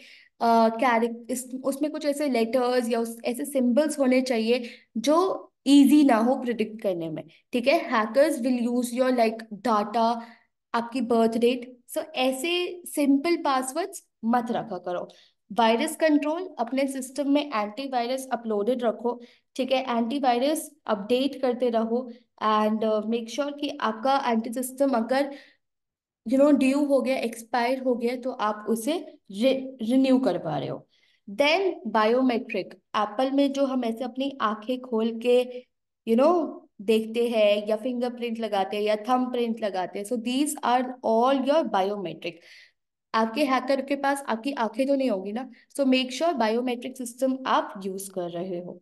S1: कैरेक्ट उसमें कुछ ऐसे लेटर्स या उस, ऐसे सिंबल्स होने चाहिए जो इजी ना हो प्रिडिक्ट करने में ठीक है hackers will use your like data आपकी बर्थ डेट सो ऐसे सिंपल पासवर्ड्स मत रखा करो वायरस कंट्रोल अपने सिस्टम में एंटीवायरस अपलोडेड रखो ठीक है एंटीवायरस अपडेट करते रहो एंड मेक श्योर कि आपका एंटी सिस्टम अगर यू नो ड्यू हो गया एक्सपायर हो गया तो आप उसे रिन्यू कर पा रहे हो देन बायोमेट्रिक एप्पल में जो हम ऐसे अपनी आंखें खोल के यू you नो know, देखते हैं या फिंगरप्रिंट लगाते हैं या थम प्रिंट लगाते हैं so these are all your biometric आपके हैकर के पास आपकी आंखें तो नहीं होगी ना so make sure biometric system आप यूज कर रहे हो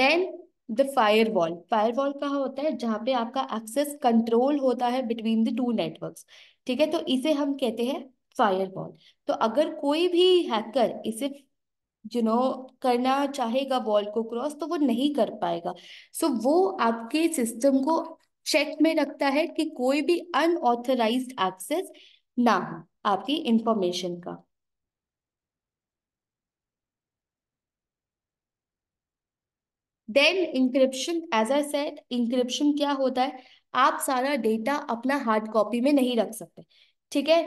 S1: then the firewall firewall कहाँ होता है जहां पे आपका एक्सेस कंट्रोल होता है बिटवीन द टू नेटवर्क्स ठीक है तो इसे हम कहते हैं फायर वॉल तो अगर कोई भी हैकर इसे यू नो करना चाहेगा बॉल को क्रॉस तो वो नहीं कर पाएगा सो so, वो आपके सिस्टम को चेक में रखता है कि कोई भी अनऑथराइज एक्सेस ना हो आपकी इंफॉर्मेशन का then encryption as I said encryption क्या होता है आप सारा डेटा अपना हार्ड कॉपी में नहीं रख सकते ठीक है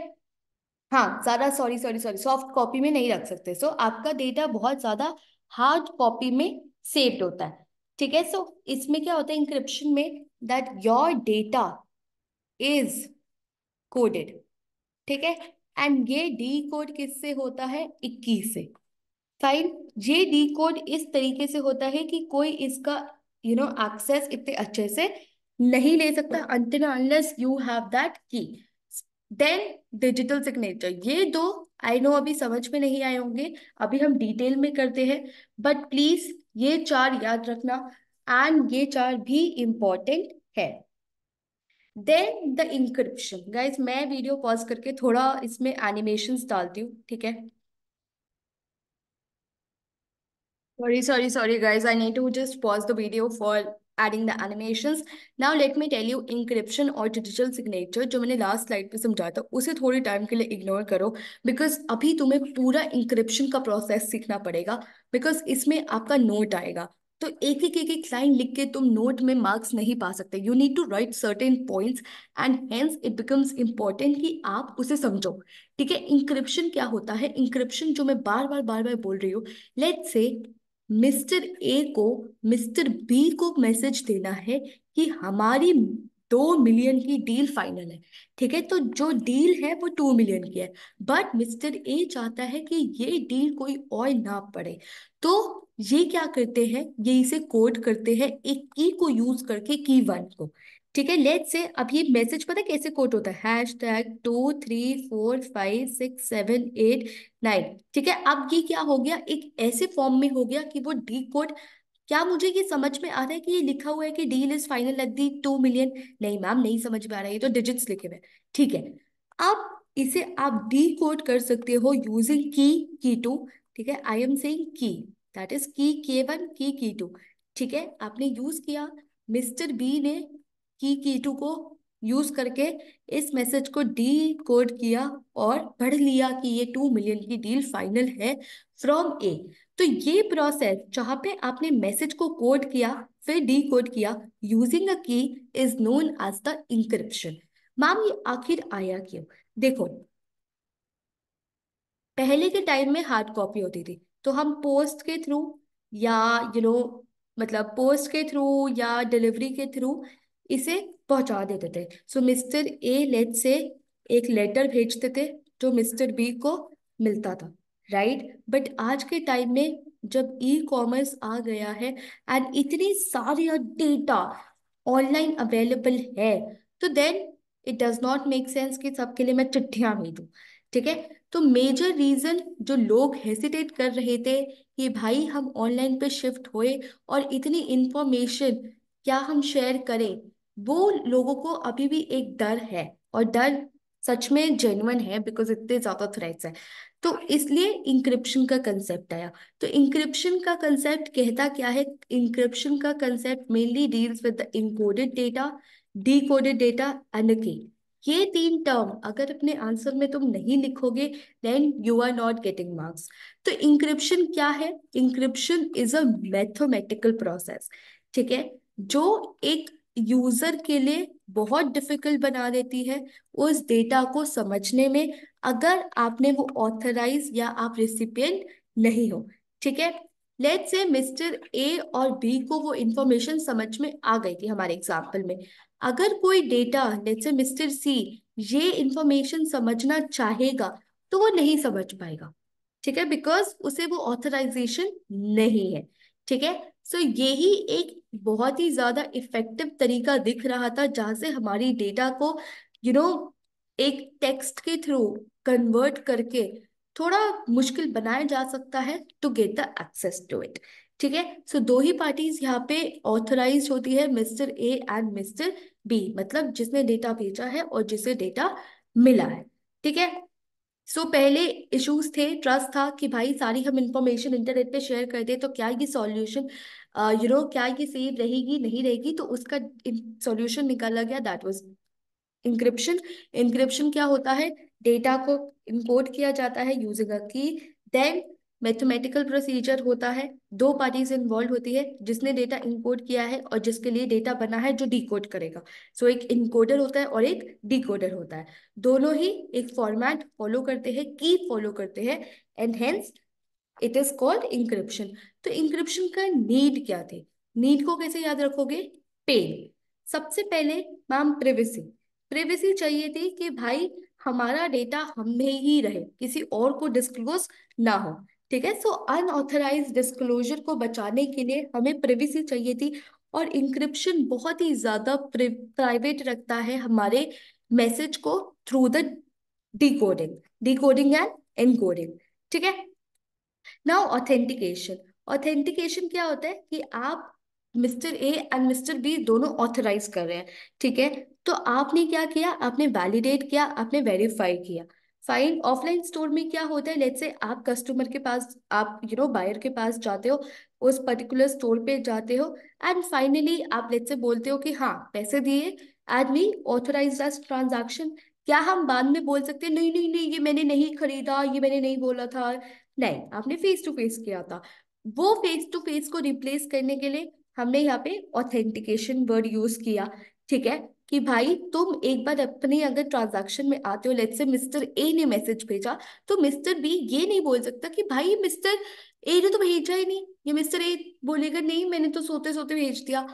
S1: हाँ ज़्यादा sorry sorry sorry soft copy में नहीं रख सकते सो so, आपका डेटा बहुत ज़्यादा हार्ड कॉपी में सेव्ड होता है ठीक है सो so, इसमें क्या होता है इंक्रिप्शन में that your data is coded ठीक है एंड ये डी कोड किससे होता है इक्कीस से फाइन ये डी कोड इस तरीके से होता है कि कोई इसका यू नो एक्सेस इतने अच्छे से नहीं ले सकता until unless you have that key then digital signature ये दो आई नो अभी समझ में नहीं आए होंगे अभी हम डिटेल में करते हैं बट प्लीज ये चार याद रखना एंड ये चार भी इम्पोर्टेंट है देन द इंक्रिप्शन गाइज मैं वीडियो पॉज करके थोड़ा इसमें एनिमेशन डालती हूँ ठीक है sorry sorry sorry guys I need to just pause the video for adding the animations. Now let me tell you encryption or digital signature जो मैंने last slide पे समझा था उसे थोड़ी time के लिए ignore करो because अभी तुम्हें पूरा encryption का process सीखना पड़ेगा because इसमें आपका note आएगा तो एक एक एक एक लाइन लिख के तुम नोट में मार्क्स नहीं पा सकते you need to write certain points and hence it becomes important कि आप उसे समझो ठीक है इंक्रिप्शन क्या होता है इंक्रिप्शन जो मैं बार बार बार बार बोल रही हूँ लेट से मिस्टर ए को मिस्टर बी को मैसेज देना है कि हमारी दो मिलियन की डील फाइनल है ठीक है तो जो डील है वो टू मिलियन की है बट मिस्टर ए चाहता है कि ये डील कोई और ना पड़े तो ये क्या करते हैं ये इसे कोड करते हैं एक की को यूज करके की वन को ठीक है लेट से अब ये मैसेज पता है कैसे कोट होता है hashtag two three four five six seven eight nine ठीक है अब ये क्या हो गया एक ऐसे फॉर्म में हो गया कि वो डी कोड क्या मुझे ये समझ में आ रहा है कि ये लिखा हुआ है कि deal is final at the two million नहीं मैम नहीं समझ में आ रहा है ये तो डिजिट्स लिखे हुए ठीक है अब इसे आप डी कोड कर सकते हो यूजिंग की की टू ठीक है I am saying key that is key K one की की टू ठीक है आपने यूज किया मिस्टर बी ने की की टू को यूज करके इस मैसेज को डी कोड किया और पढ़ लिया कि ये टू मिलियन की डील फाइनल है फ्रॉम ए तो ये प्रोसेस जहां पे आपने मैसेज को कोड किया फिर डी कोड किया using a key is known as the encryption ma'am ये आखिर आया क्यों देखो पहले के टाइम में हार्ड कॉपी होती थी तो हम पोस्ट के थ्रू या यू you नो know, मतलब पोस्ट के थ्रू या डिलीवरी के थ्रू इसे पहुंचा देते थे सो मिस्टर ए लेट से एक लेटर भेजते थे जो मिस्टर बी को मिलता था राइट right? बट आज के टाइम में जब ई कॉमर्स आ गया है एंड इतनी सारी डेटा ऑनलाइन अवेलेबल है तो then it does not make sense कि सबके लिए मैं चिट्ठियां भेजूँ ठीक है तो मेजर रीजन जो लोग हेसिटेट कर रहे थे कि भाई हम ऑनलाइन पे शिफ्ट होए और इतनी इंफॉर्मेशन क्या हम शेयर करें वो लोगों को अभी भी एक डर है और डर सच में जेन्युन है बिकॉज इतने ज्यादा थ्रेट्स है तो इसलिए इंक्रिप्शन का कंसेप्ट आया तो इंक्रिप्शन का कंसेप्ट कहता क्या है इंक्रिप्शन का concept mainly deals with the encoded data decoded data and key ये तीन टर्म अगर अपने आंसर में तुम नहीं लिखोगे then you are not getting marks तो इंक्रिप्शन क्या है encryption is a mathematical process ठीक है जो एक यूजर के लिए बहुत डिफिकल्ट बना देती है उस डेटा को समझने में अगर आपने वो ऑथराइज या आप रिसिपियंट नहीं हो ठीक है लेट से मिस्टर ए और बी को वो इंफॉर्मेशन समझ में आ गई थी हमारे एग्जाम्पल में अगर कोई data let's say mister C ये इंफॉर्मेशन समझना चाहेगा तो वो नहीं समझ पाएगा ठीक है बिकॉज उसे वो ऑथराइजेशन नहीं है ठीक है सो so, यही एक बहुत ही ज्यादा इफेक्टिव तरीका दिख रहा था जहां से हमारी डेटा को यू you नो know, एक टेक्स्ट के थ्रू कन्वर्ट करके थोड़ा मुश्किल बनाया जा सकता है to get the access to it ठीक है सो दो ही पार्टीज यहाँ पे ऑथराइज होती है mister A and mister B मतलब जिसने डेटा भेजा है और जिसे डेटा मिला है ठीक है सो so, पहले इश्यूज थे ट्रस्ट था कि भाई सारी हम इंफॉर्मेशन इंटरनेट पे शेयर करते तो क्या ये सॉल्यूशन यू नो क्या ये सेफ रहेगी नहीं रहेगी तो उसका सॉल्यूशन निकाला गया दैट वाज इंक्रिप्शन इंक्रिप्शन क्या होता है डेटा को इंपोर्ट किया जाता है यूजिंग की देन मैथमेटिकल प्रोसीजर होता है दो पार्टीज इन्वॉल्व होती है जिसने डेटा इनकोड किया है और जिसके लिए डेटा बना है जो डिकोड करेगा सो so, एक इनकोडर होता है और एक डिकोडर होता है दोनों ही एक फॉर्मेट फॉलो करते हैं की फॉलो करते हैं and hence it is called encryption तो इंक्रिप्शन का नीड क्या थे नीड को कैसे याद रखोगे पेन सबसे पहले मैम प्रिवेसी प्रिवेसी चाहिए थी कि भाई हमारा डेटा हमें ही रहे किसी और को डिस्क्लोज ना हो ठीक है सो अनऑथराइज डिस्क्लोजर को बचाने के लिए हमें प्रिवेसी चाहिए थी और इंक्रिप्शन बहुत ही ज्यादा प्राइवेट रखता है हमारे मैसेज को through the decoding decoding and encoding ठीक है नाउ ऑथेंटिकेशन ऑथेंटिकेशन क्या होता है कि आप mister A and mister B दोनों ऑथराइज कर रहे हैं ठीक है तो आपने क्या किया आपने वैलिडेट किया आपने वेरीफाई किया फाइन ऑफलाइन स्टोर में क्या होता है लेट से आप कस्टमर के पास आप यू नो बायर के पास जाते हो उस पर्टिकुलर स्टोर पे जाते हो एंड फाइनली आप लेट से बोलते हो कि हाँ पैसे दिए एंड वी ऑथोराइज ट्रांजेक्शन क्या हम बाद में बोल सकते हैं नहीं नहीं नहीं ये मैंने नहीं खरीदा ये मैंने नहीं बोला था नहीं आपने फेस टू फेस किया था वो फेस टू फेस को रिप्लेस करने के लिए हमने यहाँ पे ऑथेंटिकेशन वर्ड यूज किया ठीक है कि भाई तुम एक बार अपने अगर ट्रांजैक्शन में आते हो लेट से मिस्टर ए ने मैसेज भेजा तो मिस्टर बी ये नहीं बोल सकता कि भाई मिस्टर ए ने तो भेजा ही नहीं ये मिस्टर ए बोलेगा नहीं मैंने तो सोते सोते भेज दिया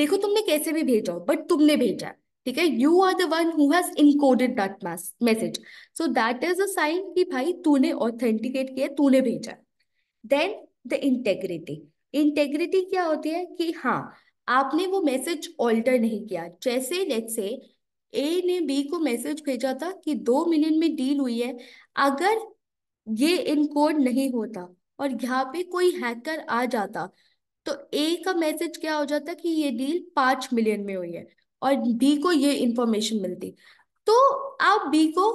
S1: देखो तुमने कैसे भी भेजा हो बट तुमने भेजा है ठीक है you are the one who has encoded that message so that is a sign कि भाई तूने ऑथेंटिकेट किया तूने भेजा देन द इंटेग्रिटी इंटेग्रिटी क्या होती है कि हाँ आपने वो मैसेज ऑल्टर नहीं किया जैसे लेट से ए ने बी को मैसेज भेजा था कि दो मिलियन में डील हुई है अगर ये इनकोड नहीं होता और यहाँ पे कोई हैकर आ जाता तो ए का मैसेज क्या हो जाता कि ये डील पांच मिलियन में हुई है और बी को ये इंफॉर्मेशन मिलती तो आप बी को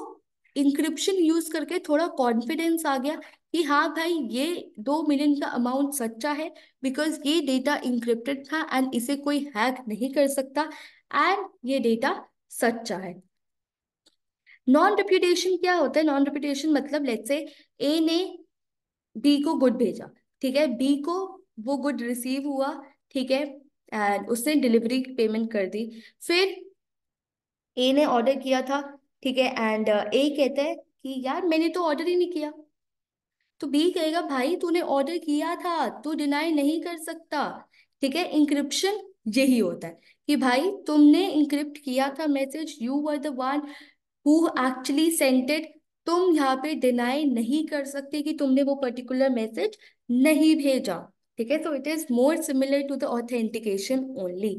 S1: इंक्रिप्शन यूज करके थोड़ा कॉन्फिडेंस आ गया कि हाँ भाई ये दो मिलियन का अमाउंट सच्चा है बिकॉज ये डेटा इंक्रिप्टेड था एंड इसे कोई हैक नहीं कर सकता एंड ये डेटा सच्चा है नॉन रिप्यूटेशन क्या होता है नॉन रिप्यूटेशन मतलब लेट्स से ए ने बी को गुड भेजा ठीक है बी को वो गुड रिसीव हुआ ठीक है एंड उसने डिलीवरी पेमेंट कर दी फिर ए ने ऑर्डर किया था ठीक है एंड ए uh, कहता है कि यार मैंने तो ऑर्डर ही नहीं किया तो बी कहेगा भाई तूने ऑर्डर किया था तू डिनाई नहीं कर सकता ठीक है इंक्रिप्शन यही होता है कि भाई तुमने इंक्रिप्ट किया था message you were the one who actually sented तुम यहाँ पे डिनाई नहीं कर सकते कि तुमने वो पर्टिकुलर मैसेज नहीं भेजा ठीक है so it is more similar to the authentication only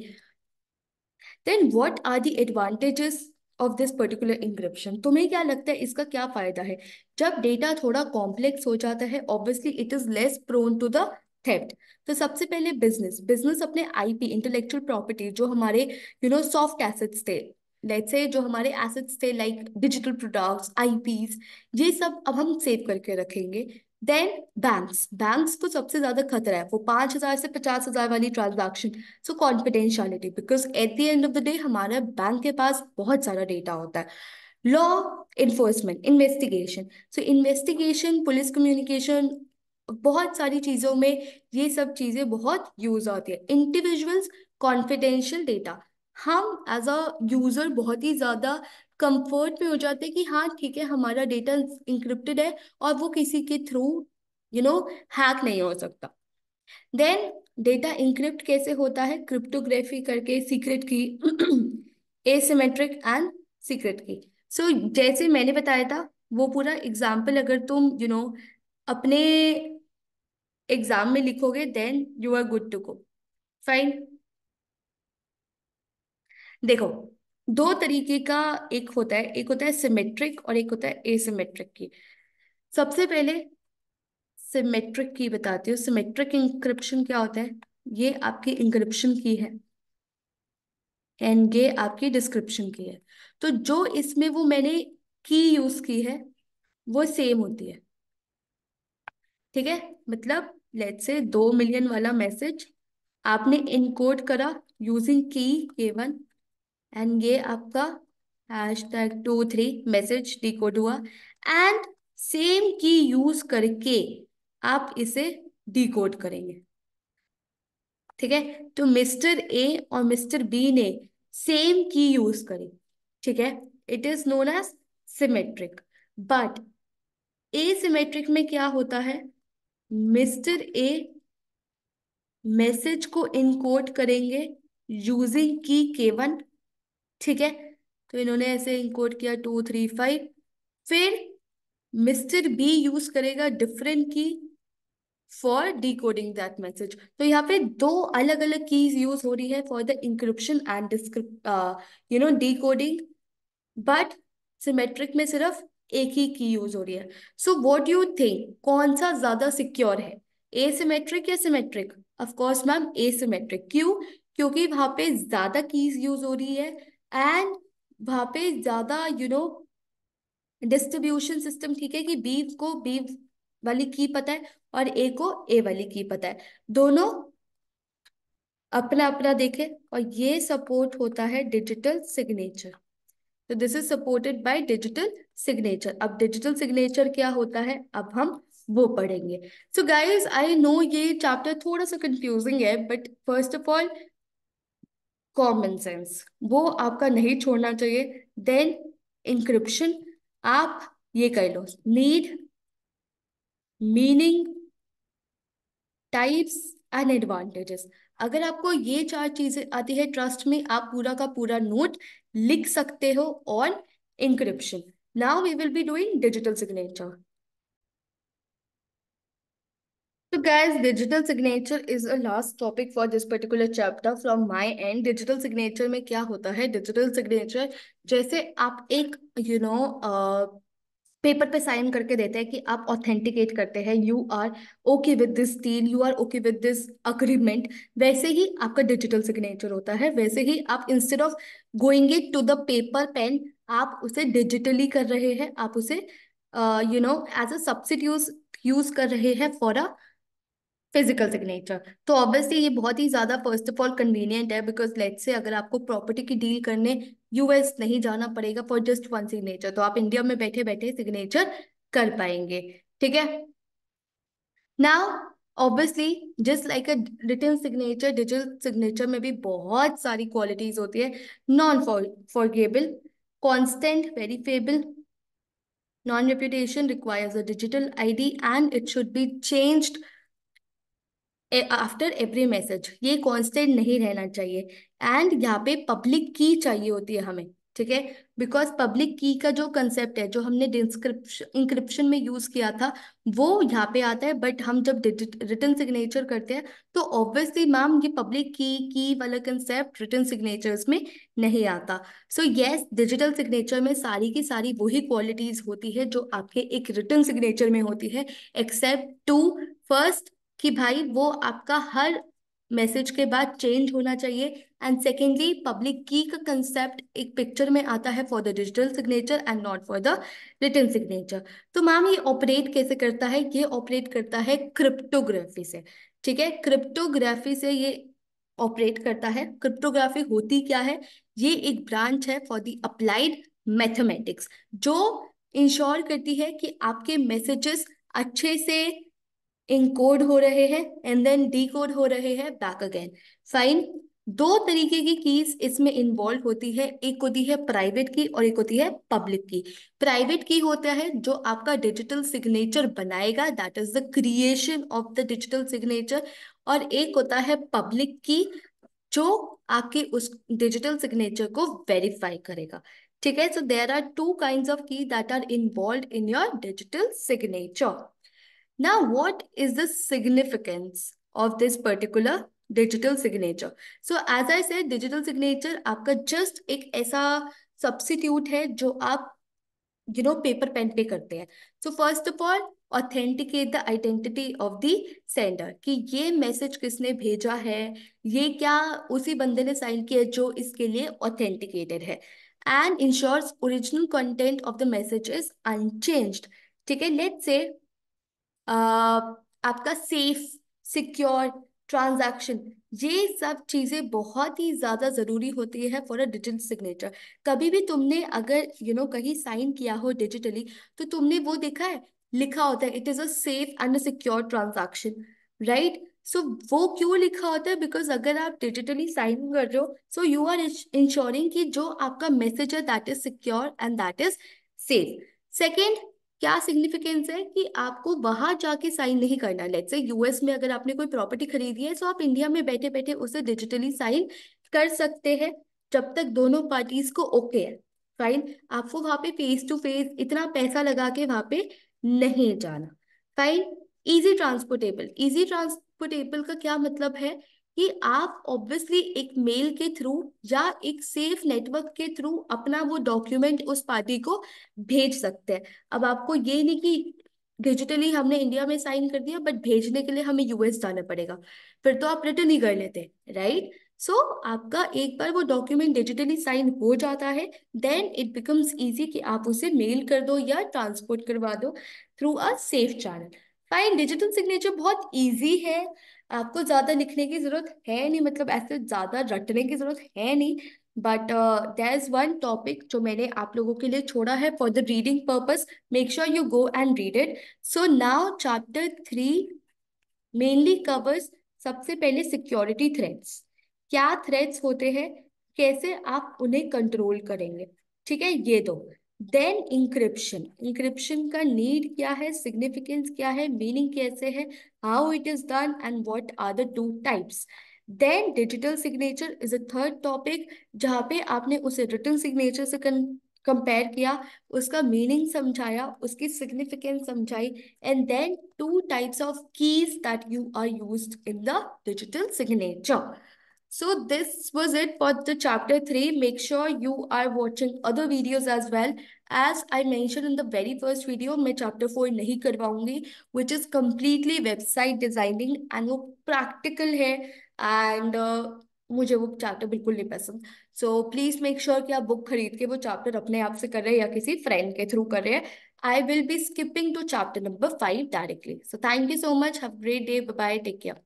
S1: then what are the advantages of this particular encryption तुम्हें क्या लगता है इसका क्या फायदा है जब डेटा थोड़ा कॉम्प्लेक्स हो जाता है obviously it is less prone to the theft तो सबसे पहले बिजनेस बिजनेस अपने आईपी इंटेलेक्चुअल प्रॉपर्टी जो हमारे यू नो सॉफ्ट एसेट्स थे लेट्स से जो हमारे एसेट्स थे लाइक डिजिटल प्रोडक्ट्स आईपीस ये सब अब हम सेव करके रखेंगे देन बैंक बैंक को सबसे ज्यादा खतरा है वो पांच हजार से पचास हजार वाली transaction so confidentiality because at the end of the day हमारा बैंक के पास बहुत सारा डेटा होता है law enforcement investigation so investigation police communication बहुत सारी चीज़ों में ये सब चीज़ें बहुत यूज होती है इंडिविजुअल्स कॉन्फिडेंशियल डेटा हम एज अ यूज़र बहुत ही ज़्यादा कंफर्ट में हो जाते हैं कि हाँ ठीक है हमारा डेटा इंक्रिप्टेड है और वो किसी के थ्रू यू नो हैक नहीं हो सकता देन डेटा इंक्रिप्ट कैसे होता है क्रिप्टोग्राफी करके सीक्रेट की एसिमेट्रिक एंड सीक्रेट की सो so, जैसे मैंने बताया था वो पूरा एग्जाम्पल अगर तुम यू you नो know, अपने एग्जाम में लिखोगे then you are good to go fine देखो दो तरीके का एक होता है एक होता है सिमेट्रिक और एक होता है एसिमेट्रिक की सबसे पहले सिमेट्रिक की बताती हूँ सिमेट्रिक इंक्रिप्शन क्या होता है ये आपकी इंक्रिप्शन की है एंड ये आपकी डिस्क्रिप्शन की है तो जो इसमें वो मैंने की यूज की है वो सेम होती है ठीक है मतलब लेट से दो मिलियन वाला मैसेज आपने इनकोड करा using key K one and ये आपका hashtag two three message decode हुआ एंड सेम की यूज करके आप इसे डिकोड करेंगे ठीक है तो मिस्टर ए और मिस्टर बी ने सेम की यूज करी ठीक है it is known as symmetric but asymmetric में क्या होता है मिस्टर ए मैसेज को इनकोड करेंगे यूजिंग की के वन ठीक है तो इन्होंने ऐसे इंकोड किया टू थ्री फाइव फिर मिस्टर बी यूज करेगा different key for decoding that message तो यहाँ पे दो अलग अलग कीज यूज हो रही है for the encryption and you know decoding but symmetric में सिर्फ एक ही की यूज हो रही है सो वॉट यू थिंक कौन सा ज्यादा सिक्योर है ए सीमेट्रिक या symmetric of course ma'am asymmetric क्यों क्योंकि वहां पे ज्यादा कीज यूज हो रही है एंड वहां पे ज़्यादा यू नो डिस्ट्रीब्यूशन सिस्टम ठीक है कि बी को बी वाली की पता है और ए को ए वाली की पता है दोनों अपना अपना देखे और ये सपोर्ट होता है डिजिटल सिग्नेचर तो this is supported by digital signature अब डिजिटल सिग्नेचर क्या होता है अब हम वो पढ़ेंगे सो गाइज आई नो ये चैप्टर थोड़ा सा कंफ्यूजिंग है but first of all common sense वो आपका नहीं छोड़ना चाहिए देन इंक्रिप्शन आप ये कह लो need meaning types and advantages अगर आपको ये चार चीजें आती है ट्रस्ट में आप पूरा का पूरा नोट लिख सकते हो on encryption now we will be doing digital signature So guys, digital signature is a last topic for this particular chapter from my end. Digital signature में क्या होता है Digital signature जैसे आप एक you know uh, पेपर पे साइन करके देते हैं कि आप ऑथेंटिकेट करते हैं you are okay with this deal you are okay with this agreement वैसे ही आपका डिजिटल सिग्नेचर होता है वैसे ही आप instead of going it to the paper pen आप उसे डिजिटली कर रहे हैं आप उसे you know as a substitute use कर रहे हैं फॉर अ फिजिकल सिग्नेचर तो ऑब्वियसली ये बहुत ही ज़्यादा फर्स्ट ऑफ ऑल कन्वीनियंट है बिकॉज लेट्स से अगर आपको प्रॉपर्टी की डील करने यूएस नहीं जाना पड़ेगा फॉर जस्ट वन सिग्नेचर तो आप इंडिया में बैठे बैठे सिग्नेचर कर पाएंगे ठीक है now obviously just like a written signature digital signature में भी बहुत सारी क्वालिटीज होती है non forgeable constant verifiable non reputation requires a digital id and it should be changed after every message ये कॉन्स्टेंट नहीं रहना चाहिए एंड यहाँ पे पब्लिक की चाहिए होती है हमें ठीक है बिकॉज पब्लिक की का जो कंसेप्ट है जो हमने डिस्क्रिप्शन इंक्रिप्शन में यूज किया था वो यहाँ पे आता है बट हम जब रिटर्न सिग्नेचर करते हैं तो ऑब्वियसली मैम ये पब्लिक की की वाला कंसेप्ट रिटर्न सिग्नेचर्स में नहीं आता सो यस डिजिटल सिग्नेचर में सारी की सारी वही क्वालिटीज होती है जो आपके एक रिटर्न सिग्नेचर में होती है एक्सेप्ट टू फर्स्ट कि भाई वो आपका हर मैसेज के बाद चेंज होना चाहिए एंड सेकेंडली पब्लिक की का कंसेप्ट एक पिक्चर में आता है for the digital signature and not for the written signature तो मैम ये ऑपरेट कैसे करता है ये ऑपरेट करता है क्रिप्टोग्राफी से ठीक है क्रिप्टोग्राफी से ये ऑपरेट करता है क्रिप्टोग्राफी होती क्या है ये एक ब्रांच है फॉर द अप्लाइड मैथमेटिक्स जो इंश्योर करती है कि आपके मैसेजेस अच्छे से इनकोड हो रहे हैं एंड देन डीकोड हो रहे हैं बैक अगेन फाइन दो तरीके की कीज इसमें इन्वॉल्व होती है एक होती है प्राइवेट की और एक होती है पब्लिक की प्राइवेट की होता है जो आपका डिजिटल सिग्नेचर बनाएगा that is the creation of the digital signature और एक होता है पब्लिक की जो आपके उस डिजिटल सिग्नेचर को वेरीफाई करेगा ठीक है so there are two kind of key that are involve in your digital signature Now, what is the significance of this particular digital signature so as I said, digital signature आपका जस्ट एक ऐसा substitute है जो आप यू नो पेपर pen पे करते हैं So first of all authenticate the identity of the sender कि ये मैसेज किसने भेजा है ये क्या उसी बंदे ने साइन किया जो इसके लिए ऑथेंटिकेटेड है and ensures original content of the message is unchanged ठीक है लेट से आपका सेफ सिक्योर ट्रांजैक्शन ये सब चीज़ें बहुत ही ज़्यादा ज़रूरी होती है फॉर अ डिजिटल सिग्नेचर कभी भी तुमने अगर यू you नो know, कहीं साइन किया हो डिजिटली तो तुमने वो देखा है लिखा होता है it is a safe and a secure transaction right so वो क्यों लिखा होता है बिकॉज अगर आप डिजिटली साइन कर रहे हो सो यू आर इंश्योरिंग कि जो आपका मैसेज है that is secure and that is safe second क्या सिग्निफिकेंस है कि आपको वहां जाके साइन नहीं करना लेट्स से यूएस में अगर आपने कोई प्रॉपर्टी खरीदी है तो आप इंडिया में बैठे बैठे उसे डिजिटली साइन कर सकते हैं जब तक दोनों पार्टीज को ओके है फाइन आपको वहां पे फेस टू फेस इतना पैसा लगा के वहां पे नहीं जाना fine easy transportable easy transportable का क्या मतलब है कि आप ऑब्वियसली एक मेल के थ्रू या एक सेफ नेटवर्क के थ्रू अपना वो डॉक्यूमेंट उस पार्टी को भेज सकते हैं अब आपको ये नहीं कि डिजिटली हमने इंडिया में साइन कर दिया बट भेजने के लिए हमें यूएस जाना पड़ेगा फिर तो आप रिटर्न ही कर लेते राइट सो so, आपका एक बार वो डॉक्यूमेंट डिजिटली साइन हो जाता है देन इट बिकम्स इजी कि आप उसे मेल कर दो या ट्रांसपोर्ट करवा दो through a safe channel fine digital signature बहुत ईजी है आपको ज्यादा लिखने की जरूरत है नहीं मतलब ऐसे ज्यादा रटने की जरूरत है नहीं but there is one topic जो मैंने आप लोगों के लिए छोड़ा है for the reading purpose make sure you go and read it so now chapter three mainly covers सबसे पहले सिक्योरिटी थ्रेट्स क्या थ्रेट्स होते हैं कैसे आप उन्हें कंट्रोल करेंगे ठीक है ये दो देन इंक्रिप्शन इंक्रिप्शन का नीड क्या है सिग्निफिकेंस क्या है मीनिंग कैसे है how it is done and what are the two types then digital signature is a third topic जहां पे आपने उसे रिटर्न सिग्नेचर से कंपेयर किया उसका मीनिंग समझाया उसकी सिग्निफिकेंस समझाई and then two types of keys that you are used in the digital signature So this was it for the chapter 3. Make sure you are watching other videos as well. As I mentioned in the very first video, मैं chapter 4 nahi karwaungi which is completely website designing and wo practical hai and uh, मुझे वो चैप्टर बिल्कुल नहीं पसंद सो प्लीज मेक श्योर कि आप बुक खरीद के वो चैप्टर अपने आप से कर रहे हैं या किसी फ्रेंड के थ्रू कर रहे हैं I will be skipping to chapter number five directly so thank you so much have great day bye take care